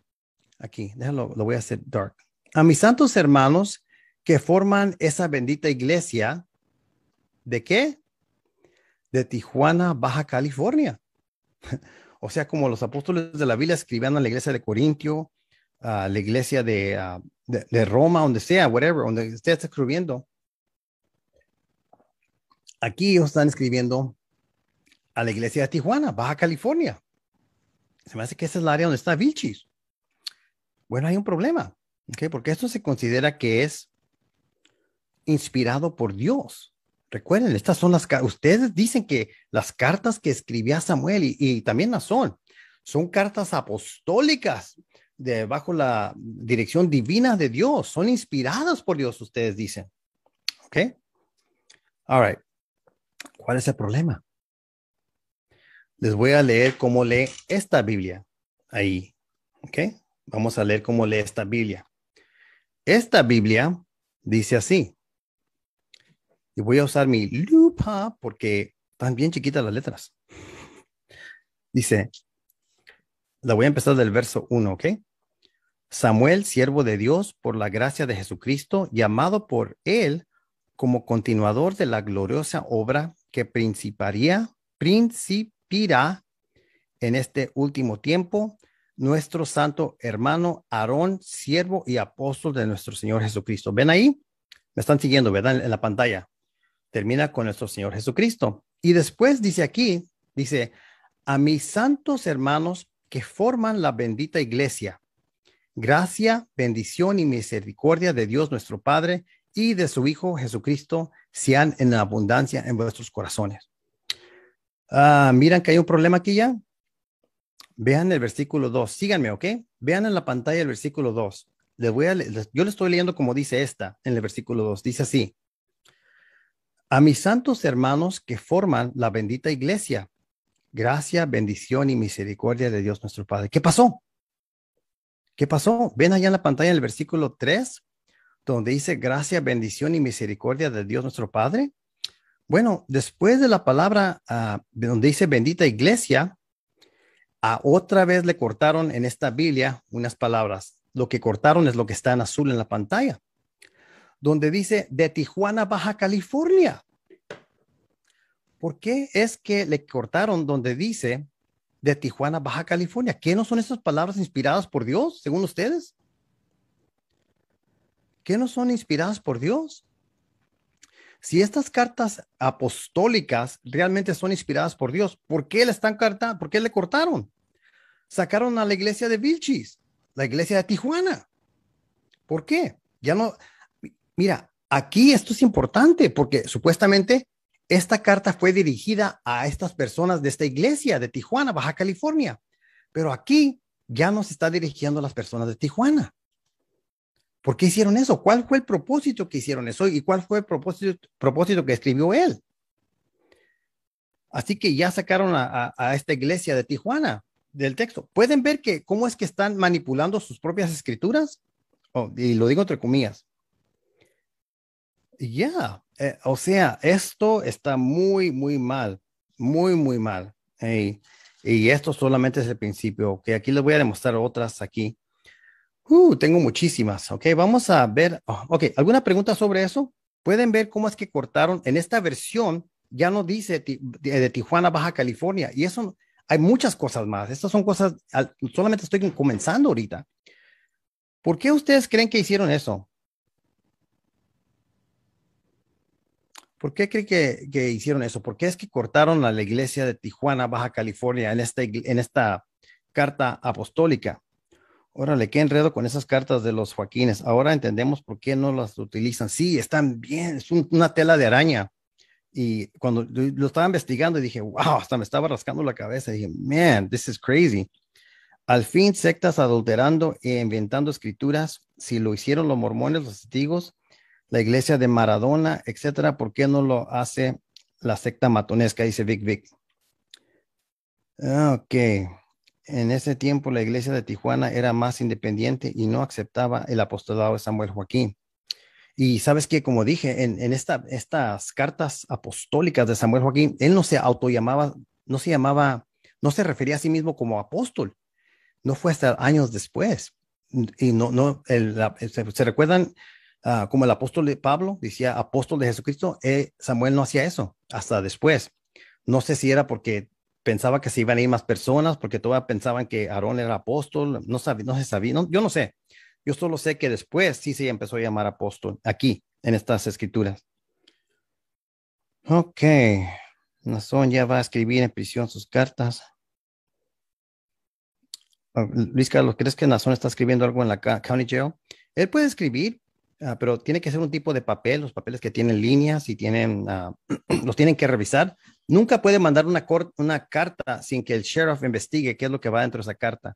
aquí, déjalo, lo voy a hacer dark, a mis santos hermanos que forman esa bendita iglesia, ¿de qué? De Tijuana, Baja California. <laughs> O sea, como los apóstoles de la Biblia escribían a la iglesia de Corintio, a la iglesia de, Roma, donde sea, whatever, donde esté escribiendo. Aquí ellos están escribiendo a la iglesia de Tijuana, Baja California. Se me hace que esa es el área donde está Vilchis. Bueno, hay un problema, porque esto se considera que es inspirado por Dios. Recuerden, estas son las cartas. ustedes dicen que las cartas que escribía Samuel y, y también las son, son cartas apostólicas de bajo la dirección divina de Dios, son inspiradas por Dios, ustedes dicen. ¿Ok? All right. ¿Cuál es el problema? Les voy a leer cómo lee esta Biblia ahí. ¿Ok? Vamos a leer cómo lee esta Biblia. Esta Biblia dice así. Y voy a usar mi lupa porque están bien chiquitas las letras. Dice, la voy a empezar del verso 1, ¿ok? Samuel, siervo de Dios, por la gracia de Jesucristo, llamado por él como continuador de la gloriosa obra que principaría, principirá en este último tiempo, nuestro santo hermano Aarón, siervo y apóstol de nuestro Señor Jesucristo. ¿Ven ahí? Me están siguiendo, ¿verdad? en la pantalla termina con nuestro Señor Jesucristo. Y después dice aquí, dice, a mis santos hermanos que forman la bendita iglesia, gracia, bendición y misericordia de Dios nuestro Padre y de su Hijo Jesucristo sean en abundancia en vuestros corazones. Ah, miran que hay un problema aquí ya. Vean el versículo 2. Síganme, ¿ok? Vean en la pantalla el versículo 2. Les voy a, yo le estoy leyendo como dice esta en el versículo 2. Dice así. A mis santos hermanos que forman la bendita iglesia, gracia, bendición y misericordia de Dios nuestro Padre. ¿Qué pasó? ¿Qué pasó? Ven allá en la pantalla el versículo 3, donde dice gracia, bendición y misericordia de Dios nuestro Padre. Bueno, después de la palabra ah, donde dice bendita iglesia, a otra vez le cortaron en esta Biblia unas palabras. Lo que cortaron es lo que está en azul en la pantalla, donde dice de Tijuana, Baja California. ¿por qué es que le cortaron donde dice de Tijuana, Baja California? ¿Qué no son esas palabras inspiradas por Dios, según ustedes? ¿Qué no son inspiradas por Dios? Si estas cartas apostólicas realmente son inspiradas por Dios, ¿por qué le están carta, por qué le cortaron? Sacaron a la iglesia de Vilchis, la iglesia de Tijuana. ¿Por qué? Ya no. Mira, aquí esto es importante porque supuestamente esta carta fue dirigida a estas personas de esta iglesia de Tijuana, Baja California, pero aquí ya nos está dirigiendo a las personas de Tijuana. ¿Por qué hicieron eso? ¿Cuál fue el propósito que hicieron eso? ¿Y cuál fue el propósito, propósito que escribió él? Así que ya sacaron a, esta iglesia de Tijuana del texto. ¿Pueden ver que cómo es que están manipulando sus propias escrituras? Oh, y lo digo entre comillas. Ya, eh, o sea, esto está muy, muy mal, muy, muy mal. y esto solamente es el principio, que aquí les voy a demostrar otras aquí. Uh, tengo muchísimas, ok, vamos a ver, oh, ok, ¿alguna pregunta sobre eso? Pueden ver cómo es que cortaron en esta versión, ya no dice de, de, Tijuana, Baja California, y eso, hay muchas cosas más, estas son cosas, solamente estoy comenzando ahorita. ¿Por qué ustedes creen que hicieron eso? ¿Por qué cree que, hicieron eso? ¿Por qué es que cortaron a la iglesia de Tijuana, Baja California, en esta, en esta carta apostólica? Órale, qué enredo con esas cartas de los Joaquines. Ahora entendemos por qué no las utilizan. Sí, están bien, es una tela de araña. Y cuando lo estaba investigando, dije, wow, hasta me estaba rascando la cabeza. Dije, man, this is crazy. Al fin, sectas adulterando e inventando escrituras. Si lo hicieron los mormones, los testigos, la iglesia de Maradona, etcétera, ¿por qué no lo hace la secta matonesca? Dice Vic Vic. Ah, ok. En ese tiempo la iglesia de Tijuana era más independiente y no aceptaba el apostolado de Samuel Joaquín. Y sabes que, como dije, en, estas cartas apostólicas de Samuel Joaquín, él no se llamaba, no se llamaba, no se refería a sí mismo como apóstol. No fue hasta años después. Y no, no, se, recuerdan Ah, como el apóstol de Pablo decía apóstol de Jesucristo, eh, Samuel no hacía eso hasta después. No sé si era porque pensaba que se iban a ir más personas, porque todavía pensaban que Aarón era apóstol, no, sabía, no se sabía, yo no sé. Yo solo sé que después sí se empezó a llamar apóstol aquí, en estas escrituras. Ok. Nazón ya va a escribir en prisión sus cartas. Ah, Luis Carlos, ¿crees que Nazón está escribiendo algo en la county jail? Él puede escribir, Ah, pero tiene que ser un tipo de papel, los papeles que tienen líneas y tienen, ah, <clears throat> los tienen que revisar. Nunca puede mandar una, una carta sin que el sheriff investigue qué es lo que va dentro de esa carta,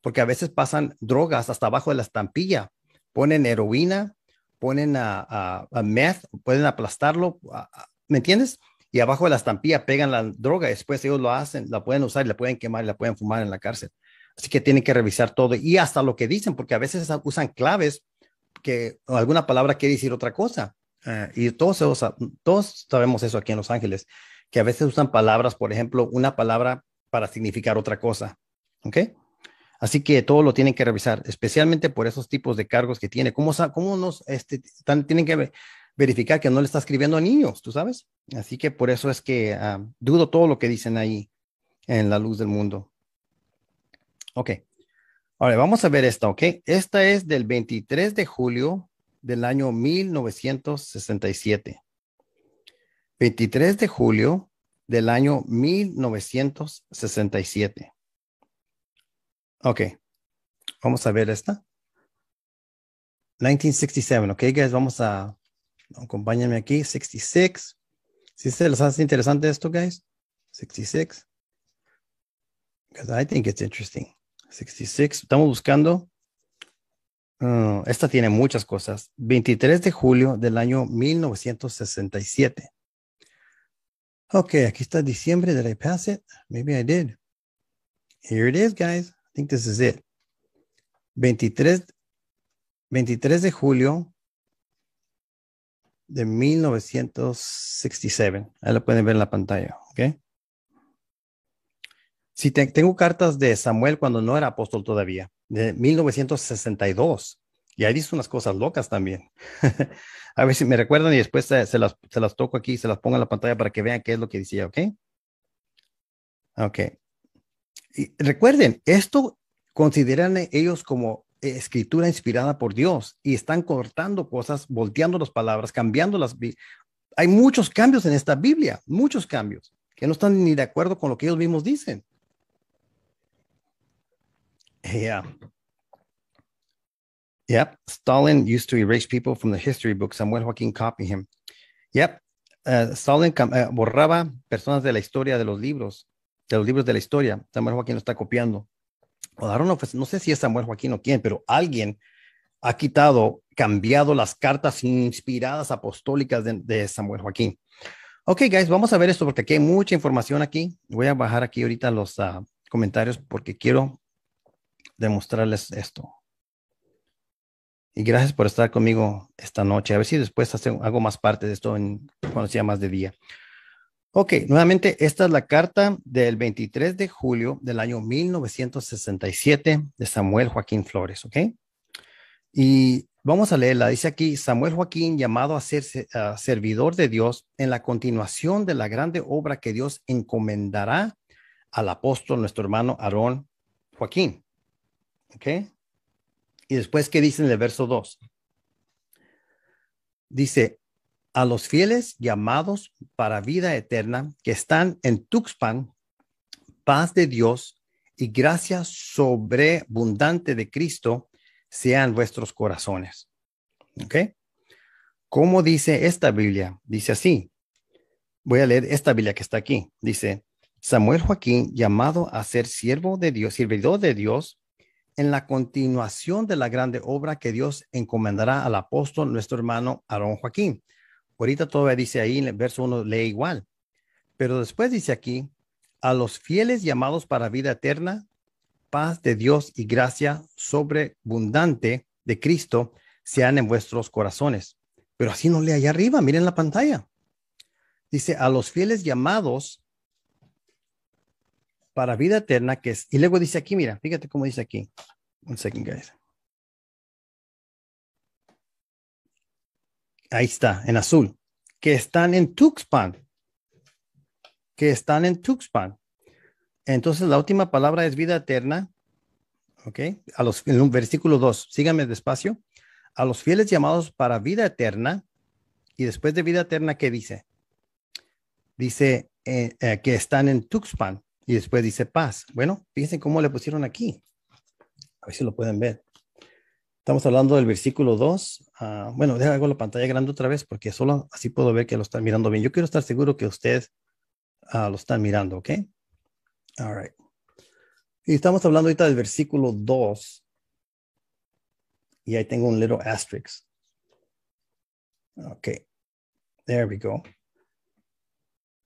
porque a veces pasan drogas hasta abajo de la estampilla, ponen heroína, ponen a, meth, pueden aplastarlo, ¿me entiendes? Y abajo de la estampilla pegan la droga, después ellos lo hacen, la pueden usar, la pueden quemar, la pueden fumar en la cárcel. Así que tienen que revisar todo y hasta lo que dicen, porque a veces usan claves que alguna palabra quiere decir otra cosa. Ah, y todos, todos sabemos eso aquí en Los Ángeles, que a veces usan palabras, por ejemplo, una palabra para significar otra cosa. ¿Ok? Así que todo lo tienen que revisar, especialmente por esos tipos de cargos que tiene. ¿Cómo, cómo nos este, tienen que verificar que no le está escribiendo a niños, tú sabes? Así que por eso es que ah, dudo todo lo que dicen ahí en la luz del mundo. Ok. Ahora, vamos a ver esta, ¿ok? Esta es del 23 de julio del año 1967. 23 de julio del año 1967. Ok, vamos a ver esta. 1967, ok, guys, vamos a, acompáñame aquí, 66. Si se les hace interesante esto, guys? 66. Because I think it's interesting. 66. Estamos buscando. Uh, esta tiene muchas cosas. 23 de julio del año 1967. Ok, aquí está diciembre. Did I pass it? Maybe I did. Here it is, guys. I think this is it. 23, 23 de julio de 1967. Ahí lo pueden ver en la pantalla. Ok. Si tengo cartas de Samuel cuando no era apóstol todavía, de 1962, y ahí dice unas cosas locas también. <laughs> a ver si me recuerdan y después se, las, se toco aquí, se las pongo en la pantalla para que vean qué es lo que decía, ¿ok? Ok. recuerden, esto consideran ellos como escritura inspirada por Dios y están cortando cosas, volteando las palabras, cambiando las. Hay muchos cambios en esta Biblia, muchos cambios que no están ni de acuerdo con lo que ellos mismos dicen. Yeah. Yep. Stalin used to erase people from the history Samuel Joaquín copy him. Yep. Uh, Stalin uh, borraba personas de la historia de los libros, de los libros de la historia. Samuel Joaquín lo está copiando. no sé si es Samuel Joaquín o quién, pero alguien ha quitado, cambiado las cartas inspiradas apostólicas de, Samuel Joaquín. Ok, guys, vamos a ver esto porque aquí hay mucha información aquí. Voy a bajar aquí ahorita los ah, comentarios porque quiero demostrarles esto. Y gracias por estar conmigo esta noche. A ver si después hago más parte de esto en, cuando sea más de día. Ok, nuevamente, esta es la carta del 23 de julio del año 1967 de Samuel Joaquín Flores, ¿ok? Y vamos a leerla. Dice aquí, Samuel Joaquín, llamado a ser servidor de Dios en la continuación de la grande obra que Dios encomendará al apóstol, nuestro hermano Aarón Joaquín. ¿Ok? Y después, ¿qué dice en el verso 2? Dice, a los fieles llamados para vida eterna que están en Tuxpan, paz de Dios y gracia sobrebundante de Cristo sean vuestros corazones. ¿Ok? ¿Cómo dice esta Biblia? Dice así. Voy a leer esta Biblia que está aquí. Dice, Samuel Joaquín, llamado a ser siervo de Dios, servidor de Dios, en la continuación de la grande obra que Dios encomendará al apóstol, nuestro hermano Aarón Joaquín. Ahorita todavía dice ahí en el verso 1, lee igual. Pero después dice aquí, a los fieles llamados para vida eterna, paz de Dios y gracia sobreabundante de Cristo sean en vuestros corazones. Pero así no lee allá arriba, miren la pantalla. Dice, a los fieles llamados para vida eterna, que es, y luego dice aquí, mira, fíjate cómo dice aquí. Un second, guys. Ahí está, en azul. Que están en Tuxpan. Que están en Tuxpan. Entonces, la última palabra es vida eterna. ¿Ok? A los, en un versículo 2, síganme despacio. A los fieles llamados para vida eterna. Y después de vida eterna, ¿qué dice? Dice eh, eh, que están en Tuxpan y después dice paz. Bueno, fíjense cómo le pusieron aquí. A ver si lo pueden ver. Estamos hablando del versículo 2. Ah, bueno, déjame la pantalla grande otra vez porque solo así puedo ver que lo están mirando bien. Yo quiero estar seguro que ustedes ah, lo están mirando, ¿ok? All right. Y estamos hablando ahorita del versículo 2. Y ahí tengo un little asterisk. Ok. There we go.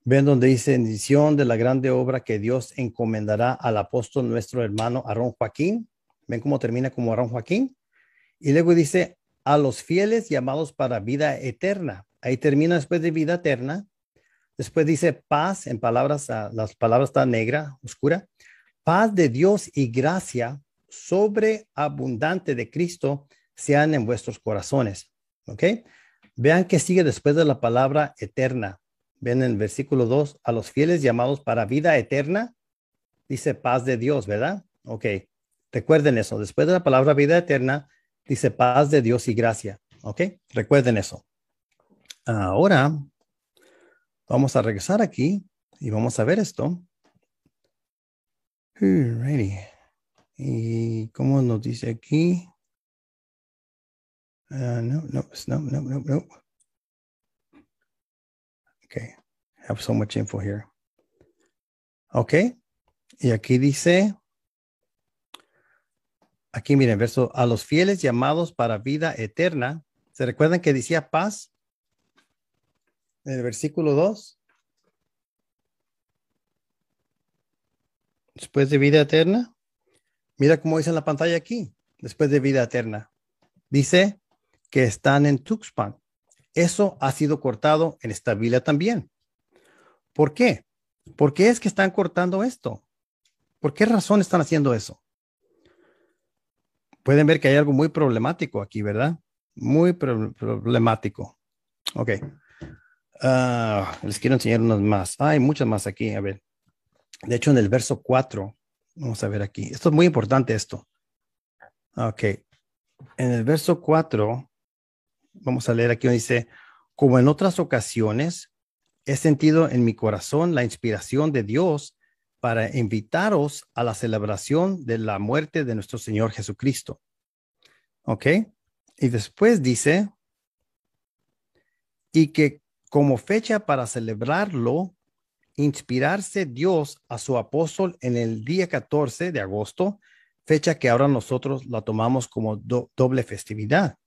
Ven donde dice edición de la grande obra que Dios encomendará al apóstol nuestro hermano Aarón Joaquín. Ven cómo termina como Aarón Joaquín. Y luego dice a los fieles llamados para vida eterna. Ahí termina después de vida eterna. Después dice paz en palabras, ah, las palabras están negra, oscura. Paz de Dios y gracia sobreabundante de Cristo sean en vuestros corazones. ¿Ok? Vean que sigue después de la palabra eterna ven en el versículo 2, a los fieles llamados para vida eterna, dice paz de Dios, ¿verdad? Ok, recuerden eso. Después de la palabra vida eterna, dice paz de Dios y gracia. Ok, recuerden eso. Ahora, vamos a regresar aquí y vamos a ver esto. ready Y cómo nos dice aquí, ah, pues no, no, no, no, no. Okay. have so much info here. Okay. Y aquí dice, aquí miren, verso, a los fieles llamados para vida eterna. ¿Se recuerdan que decía paz? En el versículo 2. Después de vida eterna. Mira cómo dice en la pantalla aquí. Después de vida eterna. Dice que están en Tuxpan. Eso ha sido cortado en esta biblia también. ¿Por qué? ¿Por qué es que están cortando esto? ¿Por qué razón están haciendo eso? Pueden ver que hay algo muy problemático aquí, ¿verdad? Muy problemático. Ok. Ah, les quiero enseñar unas más. Ah, hay muchas más aquí. A ver. De hecho, en el verso 4, vamos a ver aquí. Esto es muy importante, esto. Ok. En el verso 4, vamos a leer aquí, dice, como en otras ocasiones, he sentido en mi corazón la inspiración de Dios para invitaros a la celebración de la muerte de nuestro Señor Jesucristo. ¿Ok? Y después dice, y que como fecha para celebrarlo, inspirarse Dios a su apóstol en el día 14 de agosto, fecha que ahora nosotros la tomamos como doble festividad.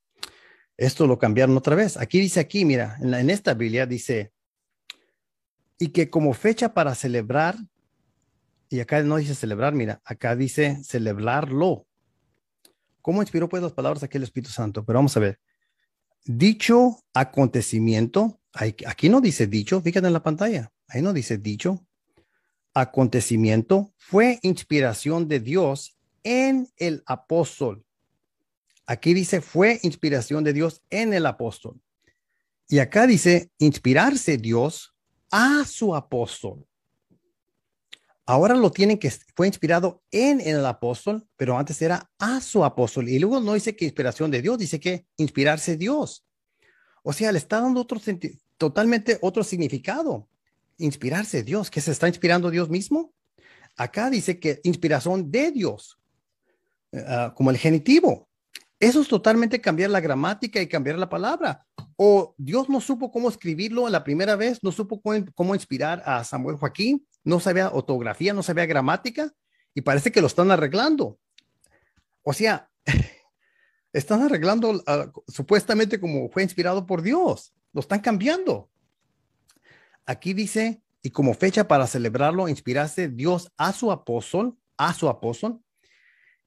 Esto lo cambiaron otra vez. Aquí dice aquí, mira, en, la, en esta Biblia dice, y que como fecha para celebrar, y acá no dice celebrar, mira, acá dice celebrarlo. ¿Cómo inspiró pues las palabras aquí el Espíritu Santo? Pero vamos a ver. Dicho acontecimiento, aquí no dice dicho, fíjate en la pantalla, ahí no dice dicho. Acontecimiento fue inspiración de Dios en el apóstol Aquí dice fue inspiración de Dios en el apóstol. Y acá dice inspirarse Dios a su apóstol. Ahora lo tienen que fue inspirado en el apóstol, pero antes era a su apóstol. Y luego no dice que inspiración de Dios, dice que inspirarse Dios. O sea, le está dando otro totalmente otro significado. Inspirarse Dios, que se está inspirando Dios mismo. Acá dice que inspiración de Dios, eh, ah, como el genitivo. Eso es totalmente cambiar la gramática y cambiar la palabra. O Dios no supo cómo escribirlo la primera vez, no supo cómo, inspirar a Samuel Joaquín, no sabía ortografía, no sabía gramática y parece que lo están arreglando. O sea, <laughs> están arreglando ah, supuestamente como fue inspirado por Dios, lo están cambiando. Aquí dice, y como fecha para celebrarlo, inspiraste Dios a su apóstol, a su apóstol,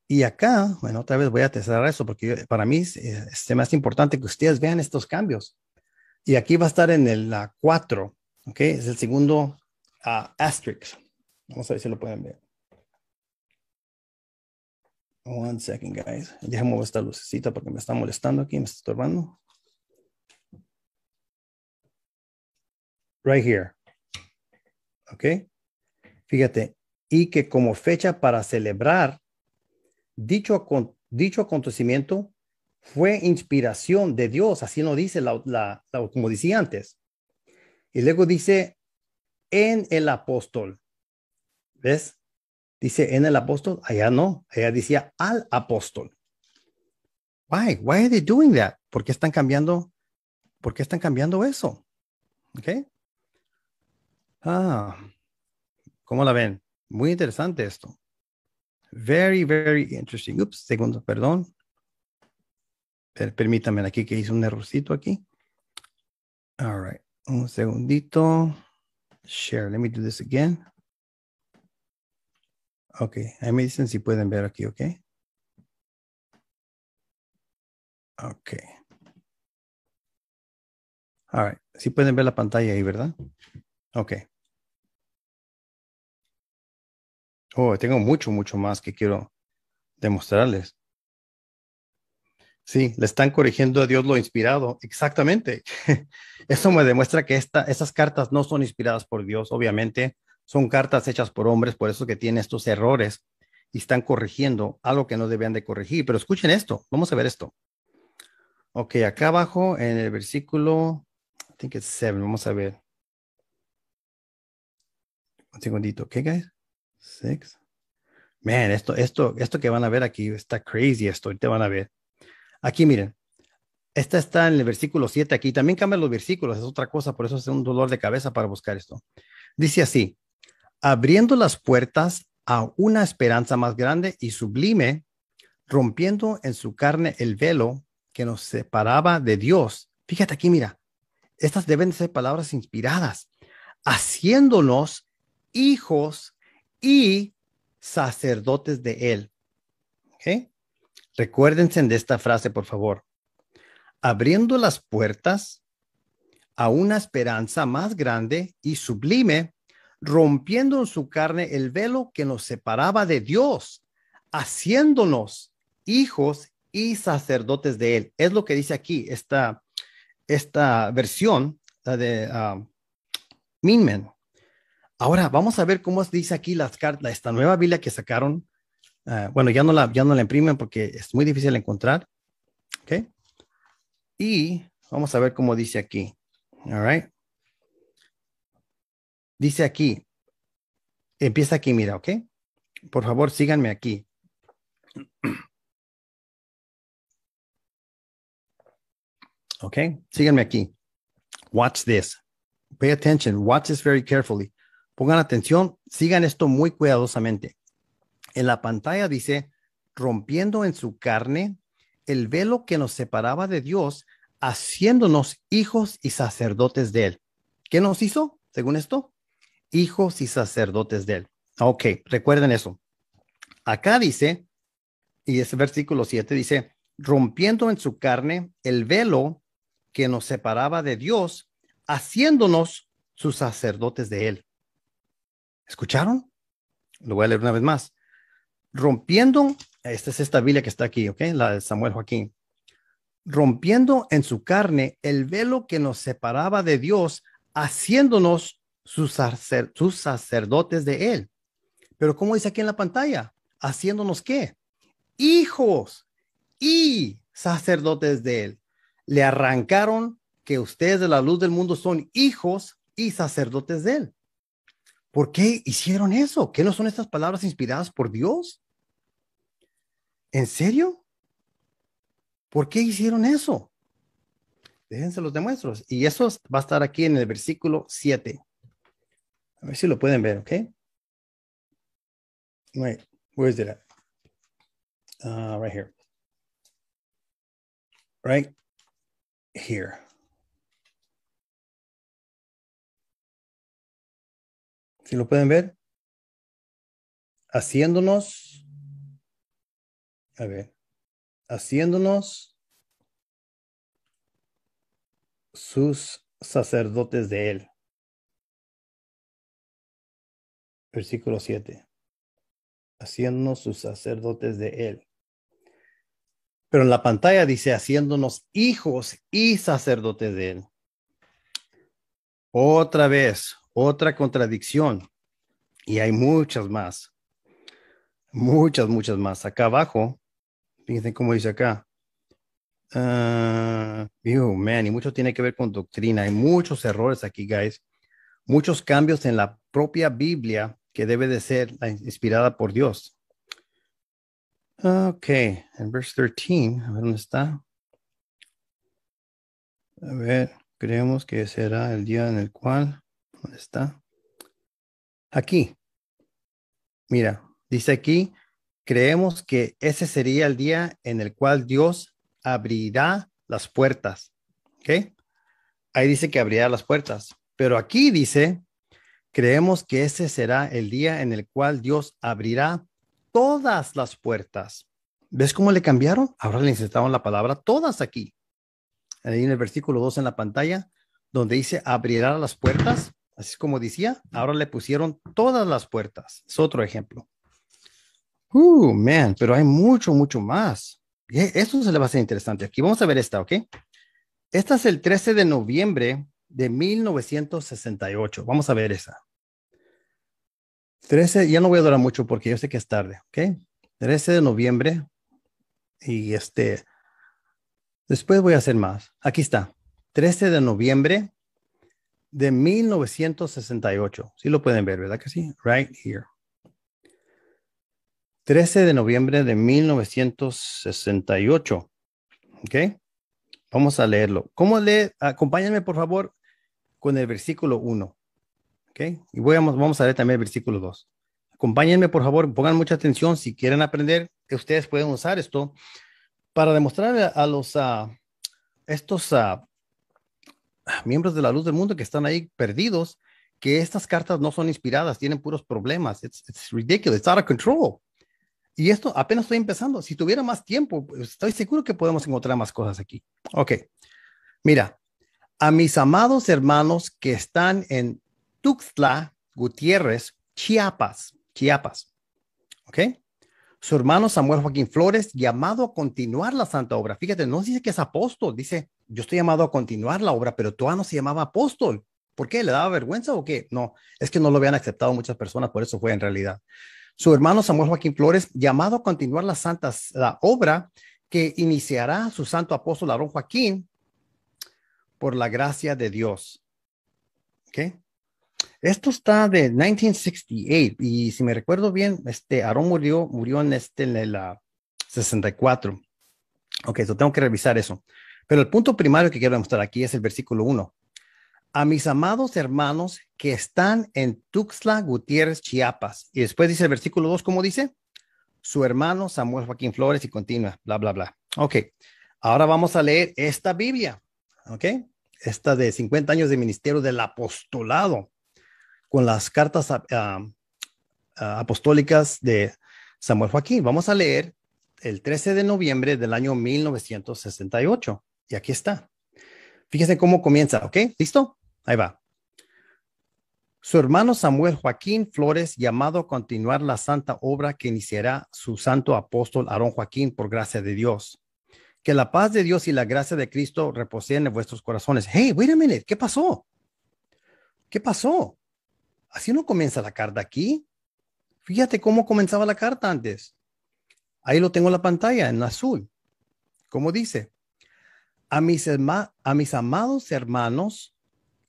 y acá, bueno, otra vez voy a testar eso porque para mí es, más importante que ustedes vean estos cambios. Y aquí va a estar en el 4, ¿ok? Es el segundo ah, asterisk. Vamos a ver si lo pueden ver. One second, guys. Déjame mover esta lucecita porque me está molestando aquí, me está estorbando. Right here. ¿Ok? Fíjate. Y que como fecha para celebrar Dicho, dicho acontecimiento fue inspiración de Dios, así lo dice, la, como decía antes. Y luego dice, en el apóstol. ¿Ves? Dice en el apóstol, allá no, allá decía al apóstol. Why? Why are they doing that? ¿Por qué están cambiando? ¿Por qué están cambiando eso? ¿Ok? Ah, ¿cómo la ven? Muy interesante esto. Very, very interesting. Ups, segundo, perdón. Permítanme aquí que hice un errorcito aquí. All right. Un segundito. Share. Let me do this again. Ok. Ahí me dicen si pueden ver aquí, ok. Ok. All right. Si pueden ver la pantalla ahí, ¿verdad? Ok. Oh, tengo mucho, mucho más que quiero demostrarles. Sí, le están corrigiendo a Dios lo inspirado. Exactamente. <laughs> Eso me demuestra que estas cartas no son inspiradas por Dios, obviamente. Son cartas hechas por hombres, por eso que tienen estos errores y están corrigiendo algo que no debían de corregir. Pero escuchen esto, vamos a ver esto. Ok, acá abajo en el versículo, I think it's 7, vamos a ver. Un segundito, ¿qué, guys? six. Man, esto, esto, esto que van a ver aquí está crazy. Esto te van a ver. Aquí miren, esta está en el versículo 7 aquí. También cambian los versículos, es otra cosa, por eso es un dolor de cabeza para buscar esto. Dice así, abriendo las puertas a una esperanza más grande y sublime, rompiendo en su carne el velo que nos separaba de Dios. Fíjate aquí, mira, estas deben ser palabras inspiradas, haciéndonos hijos y sacerdotes de él. Recuérdense de esta frase, por favor. Abriendo las puertas a una esperanza más grande y sublime, rompiendo en su carne el velo que nos separaba de Dios, haciéndonos hijos y sacerdotes de él. Es lo que dice aquí esta, esta versión, de ah, Minmen. Ahora vamos a ver cómo dice aquí las cartas, esta nueva Biblia que sacaron. Ah, bueno, ya no, la, ya no la imprimen porque es muy difícil encontrar. ¿Ok? Y vamos a ver cómo dice aquí. All right. Dice aquí. Empieza aquí, mira, ¿ok? Por favor, síganme aquí. <clears throat> ¿Ok? Síganme aquí. Watch this. Pay attention. Watch this very carefully. Pongan atención, sigan esto muy cuidadosamente. En la pantalla dice, rompiendo en su carne el velo que nos separaba de Dios, haciéndonos hijos y sacerdotes de Él. ¿Qué nos hizo, según esto? Hijos y sacerdotes de Él. Ah, ok, recuerden eso. Acá dice, y ese versículo 7 dice, rompiendo en su carne el velo que nos separaba de Dios, haciéndonos sus sacerdotes de Él. ¿Escucharon? Lo voy a leer una vez más. Rompiendo, esta es esta Biblia que está aquí, ¿ok? La de Samuel Joaquín. Rompiendo en su carne el velo que nos separaba de Dios, haciéndonos sus, sacerdotes de Él. Pero ¿cómo dice aquí en la pantalla, haciéndonos qué? Hijos y sacerdotes de Él. Le arrancaron que ustedes de la luz del mundo son hijos y sacerdotes de Él. ¿Por qué hicieron eso? ¿Qué no son estas palabras inspiradas por Dios? ¿En serio? ¿Por qué hicieron eso? Déjense los demuestros. Y eso va a estar aquí en el versículo 7. A ver si lo pueden ver, ¿ok? Wait, where is it at? Uh, right here. Right here. lo pueden ver, haciéndonos, a ver, haciéndonos sus sacerdotes de él. Versículo 7. Haciéndonos sus sacerdotes de él. Pero en la pantalla dice haciéndonos hijos y sacerdotes de él. Otra vez, otra contradicción, y hay muchas más, muchas, muchas más. Acá abajo, fíjense cómo dice acá. Ah, man, y mucho tiene que ver con doctrina. Hay muchos errores aquí, guys. Muchos cambios en la propia Biblia que debe de ser inspirada por Dios. Ok, en verse 13, a ver dónde está. A ver, creemos que será el día en el cual ¿Dónde está? Aquí. Mira, dice aquí, creemos que ese sería el día en el cual Dios abrirá las puertas. ¿Ok? Ahí dice que abrirá las puertas. Pero aquí dice, creemos que ese será el día en el cual Dios abrirá todas las puertas. ¿Ves cómo le cambiaron? Ahora le insertaron la palabra todas aquí. Ahí en el versículo 2 en la pantalla, donde dice abrirá las puertas, así es como decía, ahora le pusieron todas las puertas. Es otro ejemplo. Uh, man, pero hay mucho, mucho más. Eh, esto se le va a ser interesante. Aquí vamos a ver esta, ¿ok? Esta es el 13 de noviembre de 1968. Vamos a ver esa. 13, ya no voy a durar mucho porque yo sé que es tarde, ¿ok? 13 de noviembre. Y este, después voy a hacer más. Aquí está. 13 de noviembre de 1968. Sí lo pueden ver, ¿verdad que sí? Right here. 13 de noviembre de 1968. ¿Ok? Vamos a leerlo. ¿Cómo le? Acompáñenme, por favor, con el versículo 1. ¿Ok? Y voy vamos a leer también el versículo 2. Acompáñenme, por favor, pongan mucha atención. Si quieren aprender, ustedes pueden usar esto para demostrar a, los, a estos a miembros de la luz del mundo que están ahí perdidos, que estas cartas no son inspiradas, tienen puros problemas. It's, ridiculous, it's out of control. Y esto apenas estoy empezando. Si tuviera más tiempo, pues, estoy seguro que podemos encontrar más cosas aquí. Ok. Mira, a mis amados hermanos que están en Tuxtla Gutiérrez, Chiapas, Chiapas. ¿Ok? Su hermano Samuel Joaquín Flores, llamado a continuar la santa obra. Fíjate, no dice que es apóstol, dice yo estoy llamado a continuar la obra, pero tu no se llamaba apóstol. ¿Por qué? ¿Le daba vergüenza o qué? No, es que no lo habían aceptado muchas personas, por eso fue en realidad. Su hermano Samuel Joaquín Flores, llamado a continuar la, santa, la obra que iniciará su santo apóstol Aarón Joaquín por la gracia de Dios. ¿Ok? Esto está de 1968 y si me recuerdo bien, este Aarón murió, murió en, este, en 64. Ok, tengo que revisar eso. Pero el punto primario que quiero mostrar aquí es el versículo 1. A mis amados hermanos que están en Tuxtla Gutiérrez, Chiapas. Y después dice el versículo 2, ¿cómo dice? Su hermano Samuel Joaquín Flores y continúa, bla, bla, bla. Ok, ahora vamos a leer esta Biblia, ok, esta de 50 años de ministerio del apostolado, con las cartas apostólicas de Samuel Joaquín. Vamos a leer el 13 de noviembre del año 1968. Y aquí está. Fíjense cómo comienza, ¿ok? ¿Listo? Ahí va. Su hermano Samuel Joaquín Flores, llamado a continuar la santa obra que iniciará su santo apóstol Aarón Joaquín por gracia de Dios. Que la paz de Dios y la gracia de Cristo reposeen en vuestros corazones. Hey, wait a minute, ¿qué pasó? ¿Qué pasó? Así no comienza la carta aquí. Fíjate cómo comenzaba la carta antes. Ahí lo tengo en la pantalla, en azul. ¿Cómo dice? a mis, a mis amados hermanos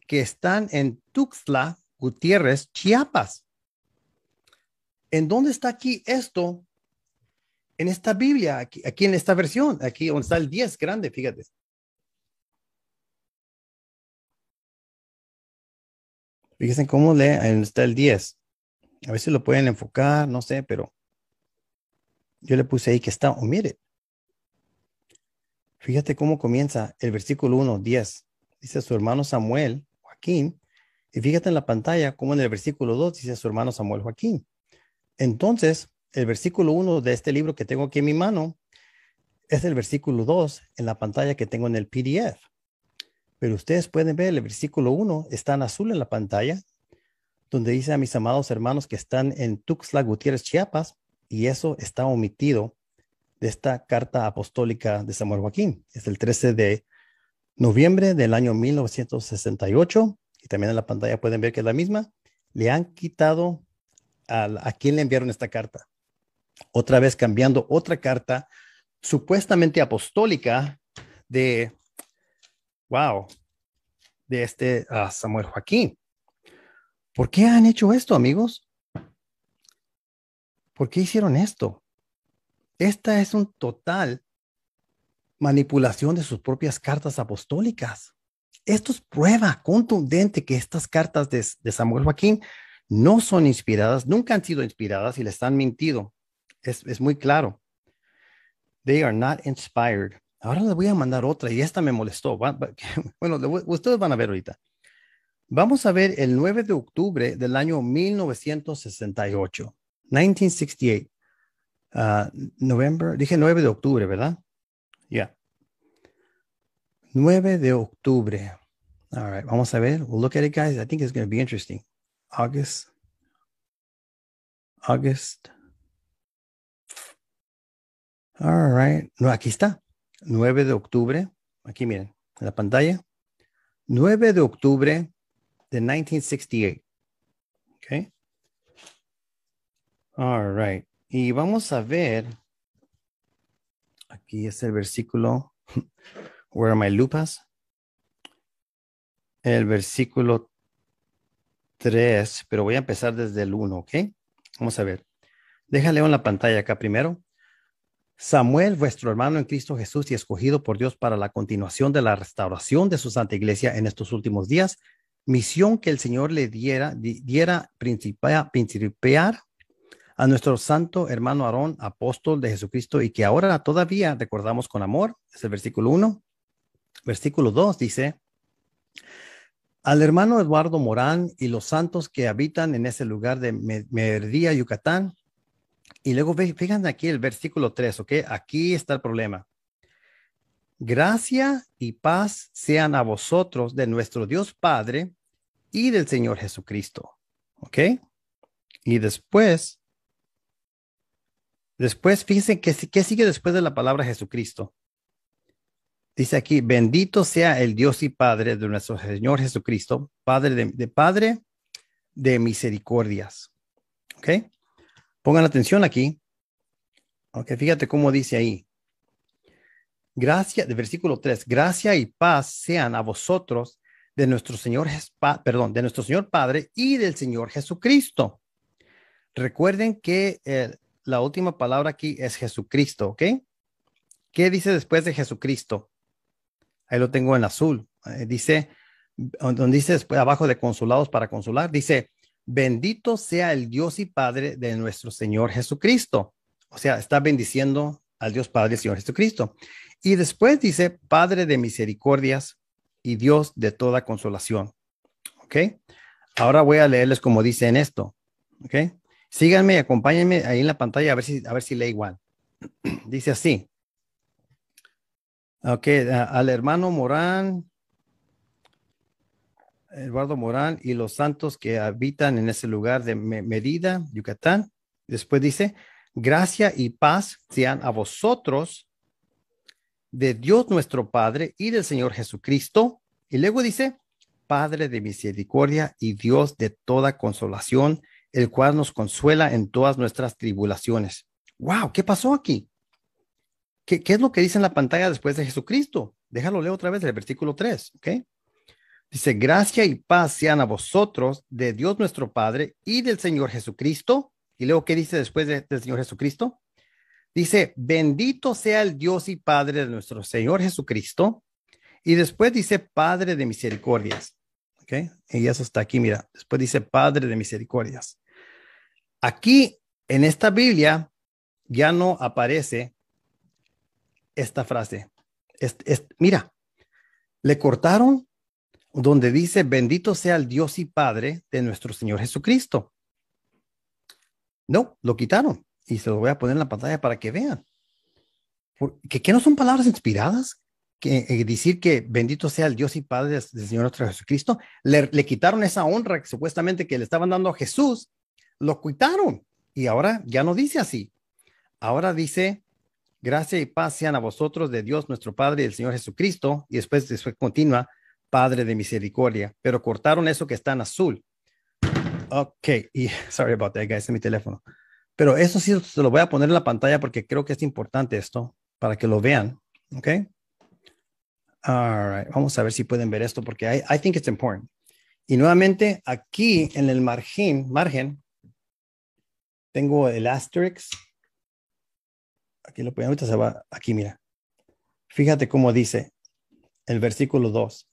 que están en Tuxtla, Gutiérrez, Chiapas. ¿En dónde está aquí esto? En esta Biblia, aquí, en esta versión, aquí donde está el 10 grande, fíjate. Fíjense cómo lee, ahí está el 10. A ver si lo pueden enfocar, no sé, pero yo le puse ahí que está mire Fíjate cómo comienza el versículo 1, 10. Dice su hermano Samuel, Joaquín. Y fíjate en la pantalla cómo en el versículo 2 dice su hermano Samuel Joaquín. Entonces, el versículo 1 de este libro que tengo aquí en mi mano es el versículo 2 en la pantalla que tengo en el PDF. Pero ustedes pueden ver el versículo 1, está en azul en la pantalla, donde dice a mis amados hermanos que están en Tuxtla Gutiérrez, Chiapas, y eso está omitido de esta carta apostólica de Samuel Joaquín. Es el 13 de noviembre del año 1968 y también en la pantalla pueden ver que es la misma. Le han quitado a, quien le enviaron esta carta. Otra vez cambiando otra carta supuestamente apostólica de, wow, de este Samuel Joaquín. ¿Por qué han hecho esto, amigos? ¿Por qué hicieron esto? Esta es un total manipulación de sus propias cartas apostólicas. Esto es prueba contundente que estas cartas de, Samuel Joaquín no son inspiradas, nunca han sido inspiradas y le están mintido. Es, es muy claro. They are not inspired. Ahora les voy a mandar otra y esta me molestó. <laughs> Bueno, ustedes van a ver ahorita. Vamos a ver el 9 de octubre del año 1968, 1968. Uh, ah, November, dije 9 de octubre, ¿verdad? Ya. Yeah. 9 de octubre. All right, vamos a ver. We'll look at it, guys. I think it's going to be interesting. August. August. All right. No, aquí está. 9 de octubre. Aquí miren, en la pantalla. 9 de octubre de 1968. Okay. All right. Y vamos a ver, aquí es el versículo, <laughs> where are my lupas? El versículo 3, pero voy a empezar desde el 1, ¿ok? Vamos a ver. Déjale en la pantalla acá primero. Samuel, vuestro hermano en Cristo Jesús y escogido por Dios para la continuación de la restauración de su santa iglesia en estos últimos días, misión que el Señor le diera, diera principiar a nuestro santo hermano Aarón, apóstol de Jesucristo, y que ahora todavía recordamos con amor, es el versículo 1. Versículo 2 dice, al hermano Eduardo Morán y los santos que habitan en ese lugar de Merdía, Yucatán. Y luego fíjense aquí el versículo 3, ¿ok? Aquí está el problema. Gracia y paz sean a vosotros de nuestro Dios Padre y del Señor Jesucristo, ¿ok? Y después, Después, fíjense qué sigue después de la palabra Jesucristo. Dice aquí, bendito sea el Dios y Padre de nuestro Señor Jesucristo, Padre de, Padre de misericordias. ¿Ok? Pongan atención aquí. Ok, fíjate cómo dice ahí. Gracia del versículo 3, gracia y paz sean a vosotros de nuestro Señor, perdón, de nuestro Señor Padre y del Señor Jesucristo. Recuerden que el eh, la última palabra aquí es Jesucristo, ¿ok? ¿Qué dice después de Jesucristo? Ahí lo tengo en azul. Eh, dice, donde dice después, abajo de consulados para consular, dice, bendito sea el Dios y Padre de nuestro Señor Jesucristo. O sea, está bendiciendo al Dios Padre, Señor Jesucristo. Y después dice, Padre de misericordias y Dios de toda consolación. ¿Ok? Ahora voy a leerles como en esto. ¿Ok? Síganme y acompáñenme ahí en la pantalla a ver si, a ver si lee igual. <clears throat> Dice así. Ok, al hermano Morán, Eduardo Morán y los santos que habitan en ese lugar de Medida, Yucatán. Después dice, gracia y paz sean a vosotros de Dios nuestro Padre y del Señor Jesucristo. Y luego dice, Padre de misericordia y Dios de toda consolación el cual nos consuela en todas nuestras tribulaciones. ¡Wow! ¿Qué pasó aquí? ¿Qué, es lo que dice en la pantalla después de Jesucristo? Déjalo leer otra vez el versículo 3, ¿ok? Dice, gracia y paz sean a vosotros de Dios nuestro Padre y del Señor Jesucristo. Y luego, ¿qué dice después del Señor Jesucristo? Dice, bendito sea el Dios y Padre de nuestro Señor Jesucristo. Y después dice, Padre de misericordias. ¿Ok? Y eso está aquí, mira. Después dice, Padre de misericordias. Aquí, en esta Biblia, ya no aparece esta frase. mira, le cortaron donde dice, bendito sea el Dios y Padre de nuestro Señor Jesucristo. No, lo quitaron y se lo voy a poner en la pantalla para que vean. ¿Qué no son palabras inspiradas? Que, eh, decir que bendito sea el Dios y Padre del Señor nuestro Jesucristo, le, quitaron esa honra que supuestamente que le estaban dando a Jesús lo quitaron y ahora ya no dice así. Ahora dice, gracia y paz sean a vosotros de Dios nuestro Padre y el Señor Jesucristo. Y después, después continua Padre de misericordia. Pero cortaron eso que está en azul. Ok, y <laughs> sorry about that, guys, mi teléfono. Pero eso sí se lo voy a poner en la pantalla porque creo que es importante esto para que lo vean. Ok. All right, vamos a ver si pueden ver esto porque I, I think it's important. Y nuevamente aquí en el margen, margen tengo el Asterix. Aquí lo pueden ahorita se va. Aquí, mira. Fíjate cómo dice el versículo 2.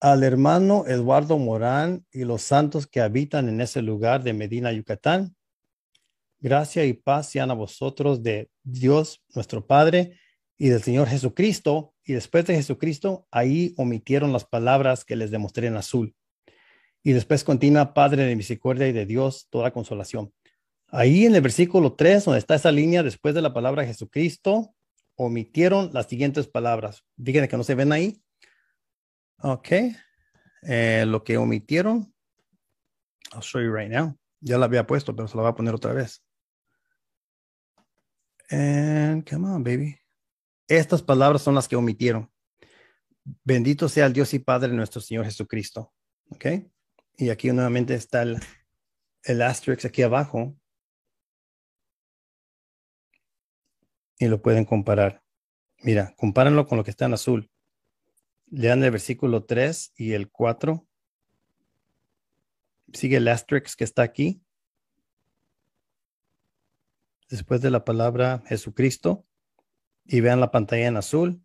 Al hermano Eduardo Morán y los santos que habitan en ese lugar de Medina, Yucatán, gracia y paz sean a vosotros de Dios nuestro Padre y del Señor Jesucristo. Y después de Jesucristo, ahí omitieron las palabras que les demostré en azul y después continúa, Padre de misericordia y de Dios, toda consolación. Ahí en el versículo 3, donde está esa línea después de la palabra Jesucristo, omitieron las siguientes palabras. Díganme que no se ven ahí. Ok. Eh, lo que omitieron, I'll show you right now. Ya la había puesto, pero se la voy a poner otra vez. And come on, baby. Estas palabras son las que omitieron. Bendito sea el Dios y Padre nuestro Señor Jesucristo. Ok. Y aquí nuevamente está el, asterix aquí abajo. Y lo pueden comparar. Mira, compárenlo con lo que está en azul. Lean el versículo 3 y el 4. Sigue el asterix que está aquí. Después de la palabra Jesucristo. Y vean la pantalla en azul.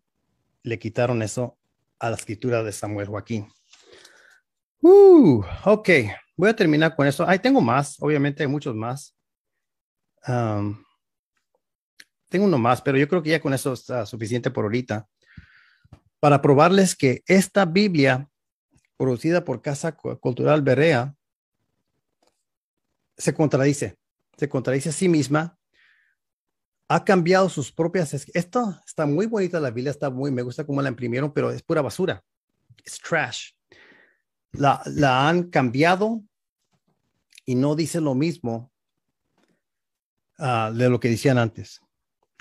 Le quitaron eso a la escritura de Samuel Joaquín. Uh, ok, voy a terminar con eso. Ahí tengo más, obviamente hay muchos más. tengo uno más, pero yo creo que ya con eso está suficiente por ahorita. Para probarles que esta Biblia, producida por Casa Cultural Berea, se contradice, se contradice a sí misma, ha cambiado sus propias. Esto está muy bonita la Biblia, está muy, me gusta cómo la imprimieron, pero es pura basura, es trash la, han cambiado y no dice lo mismo ah, de lo que decían antes.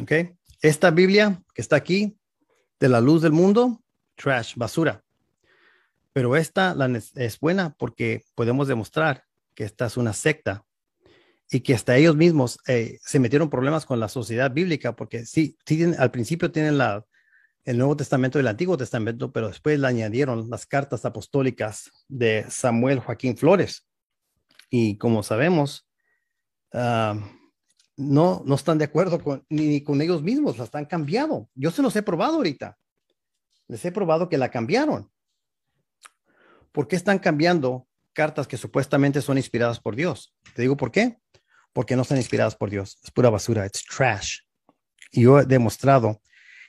¿Ok? Esta Biblia que está aquí, de la luz del mundo, trash, basura. Pero esta la es buena porque podemos demostrar que esta es una secta y que hasta ellos mismos eh, se metieron problemas con la sociedad bíblica porque sí, sí al principio tienen la, el Nuevo Testamento del Antiguo Testamento, pero después le añadieron las cartas apostólicas de Samuel Joaquín Flores. Y como sabemos, ah, no, no están de acuerdo ni con ellos mismos, las han cambiado. Yo se los he probado ahorita. Les he probado que la cambiaron. ¿Por qué están cambiando cartas que supuestamente son inspiradas por Dios? Te digo por qué. Porque no están inspiradas por Dios. Es pura basura. It's trash. Y yo he demostrado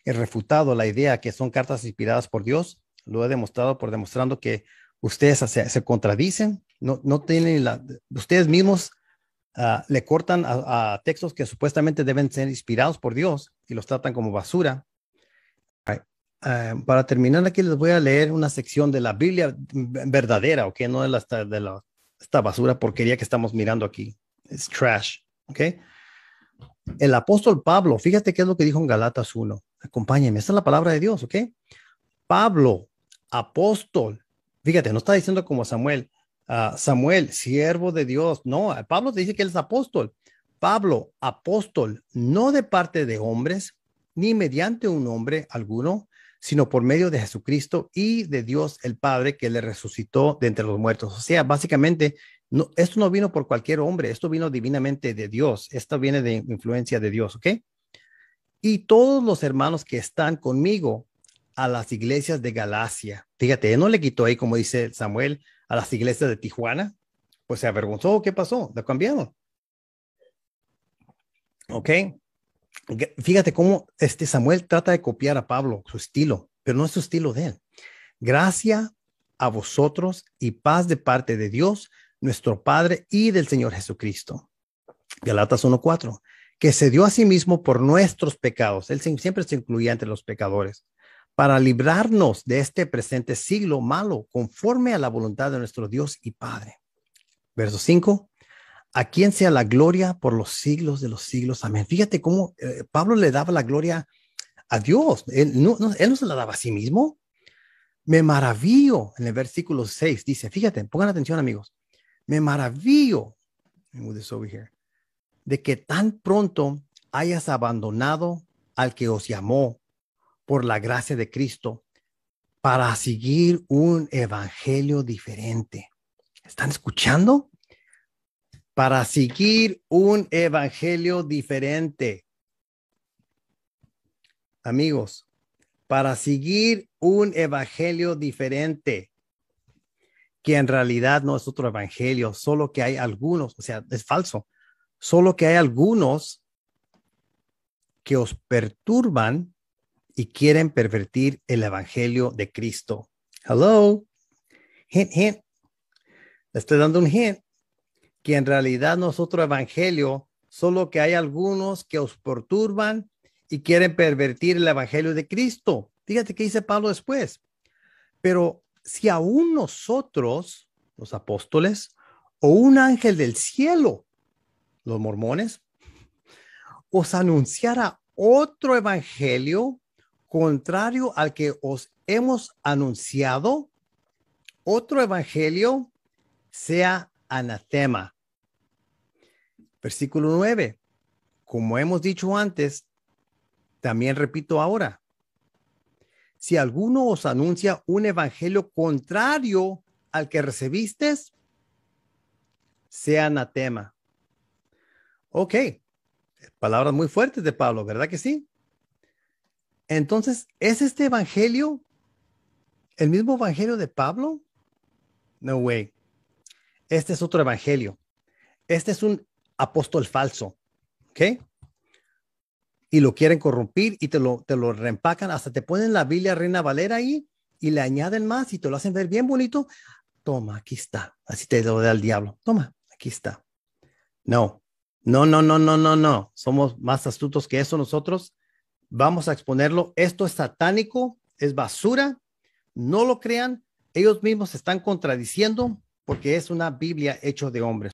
he refutado la idea que son cartas inspiradas por Dios, lo he demostrado por demostrando que ustedes se, contradicen, no, no tienen la, ustedes mismos ah, le cortan a, textos que supuestamente deben ser inspirados por Dios y los tratan como basura. Ah, para terminar aquí les voy a leer una sección de la Biblia verdadera, que No de, la, de la, esta basura porquería que estamos mirando aquí. Es trash, ¿ok? El apóstol Pablo, fíjate qué es lo que dijo en Galatas 1. Acompáñenme, esta es la palabra de Dios, ¿ok? Pablo, apóstol, fíjate, no está diciendo como Samuel, ah, Samuel, siervo de Dios, no, Pablo te dice que él es apóstol. Pablo, apóstol, no de parte de hombres, ni mediante un hombre alguno, sino por medio de Jesucristo y de Dios el Padre que le resucitó de entre los muertos. O sea, básicamente, esto no vino por cualquier hombre, esto vino divinamente de Dios, esto viene de influencia de Dios, ¿ok? y todos los hermanos que están conmigo a las iglesias de Galacia. Fíjate, no le quitó ahí, como dice Samuel, a las iglesias de Tijuana. Pues se avergonzó. ¿Qué pasó? Lo cambiaron. Ok. Fíjate cómo este Samuel trata de copiar a Pablo, su estilo, pero no es su estilo de él. Gracia a vosotros y paz de parte de Dios, nuestro Padre y del Señor Jesucristo. Galatas 1:4 que se dio a sí mismo por nuestros pecados. Él siempre se incluía entre los pecadores para librarnos de este presente siglo malo, conforme a la voluntad de nuestro Dios y Padre. Verso 5, a quien sea la gloria por los siglos de los siglos. Amén. Fíjate cómo eh, Pablo le daba la gloria a Dios. Él no, se la daba a sí mismo. Me maravillo, en el versículo 6 dice, fíjate, pongan atención amigos, me maravillo, de que tan pronto hayas abandonado al que os llamó por la gracia de Cristo para seguir un evangelio diferente. ¿Están escuchando? Para seguir un evangelio diferente. Amigos, para seguir un evangelio diferente, que en realidad no es otro evangelio, solo que hay algunos, o sea, es falso solo que hay algunos que os perturban y quieren pervertir el evangelio de Cristo. Hello, hint, hint. Le estoy dando un hint que en realidad nosotros evangelio, solo que hay algunos que os perturban y quieren pervertir el evangelio de Cristo. Fíjate qué dice Pablo después. Pero si aún nosotros, los apóstoles, o un ángel del cielo los mormones, os anunciará otro evangelio contrario al que os hemos anunciado, otro evangelio sea anatema. Versículo 9. Como hemos dicho antes, también repito ahora. Si alguno os anuncia un evangelio contrario al que recibiste, sea anatema. Ok, palabras muy fuertes de Pablo, ¿verdad que sí? Entonces, ¿es este evangelio el mismo evangelio de Pablo? No way. Este es otro evangelio. Este es un apóstol falso. ¿Ok? Y lo quieren corrompir y te lo, te lo reempacan. Hasta te ponen la Biblia Reina Valera ahí y le añaden más y te lo hacen ver bien bonito. Toma, aquí está. Así te lo da el diablo. Toma, aquí está. No. No, no, no, no, no, no. Somos más astutos que eso nosotros. Vamos a exponerlo. Esto es satánico, es basura. No lo crean. Ellos mismos se están contradiciendo porque es una Biblia hecha de hombres.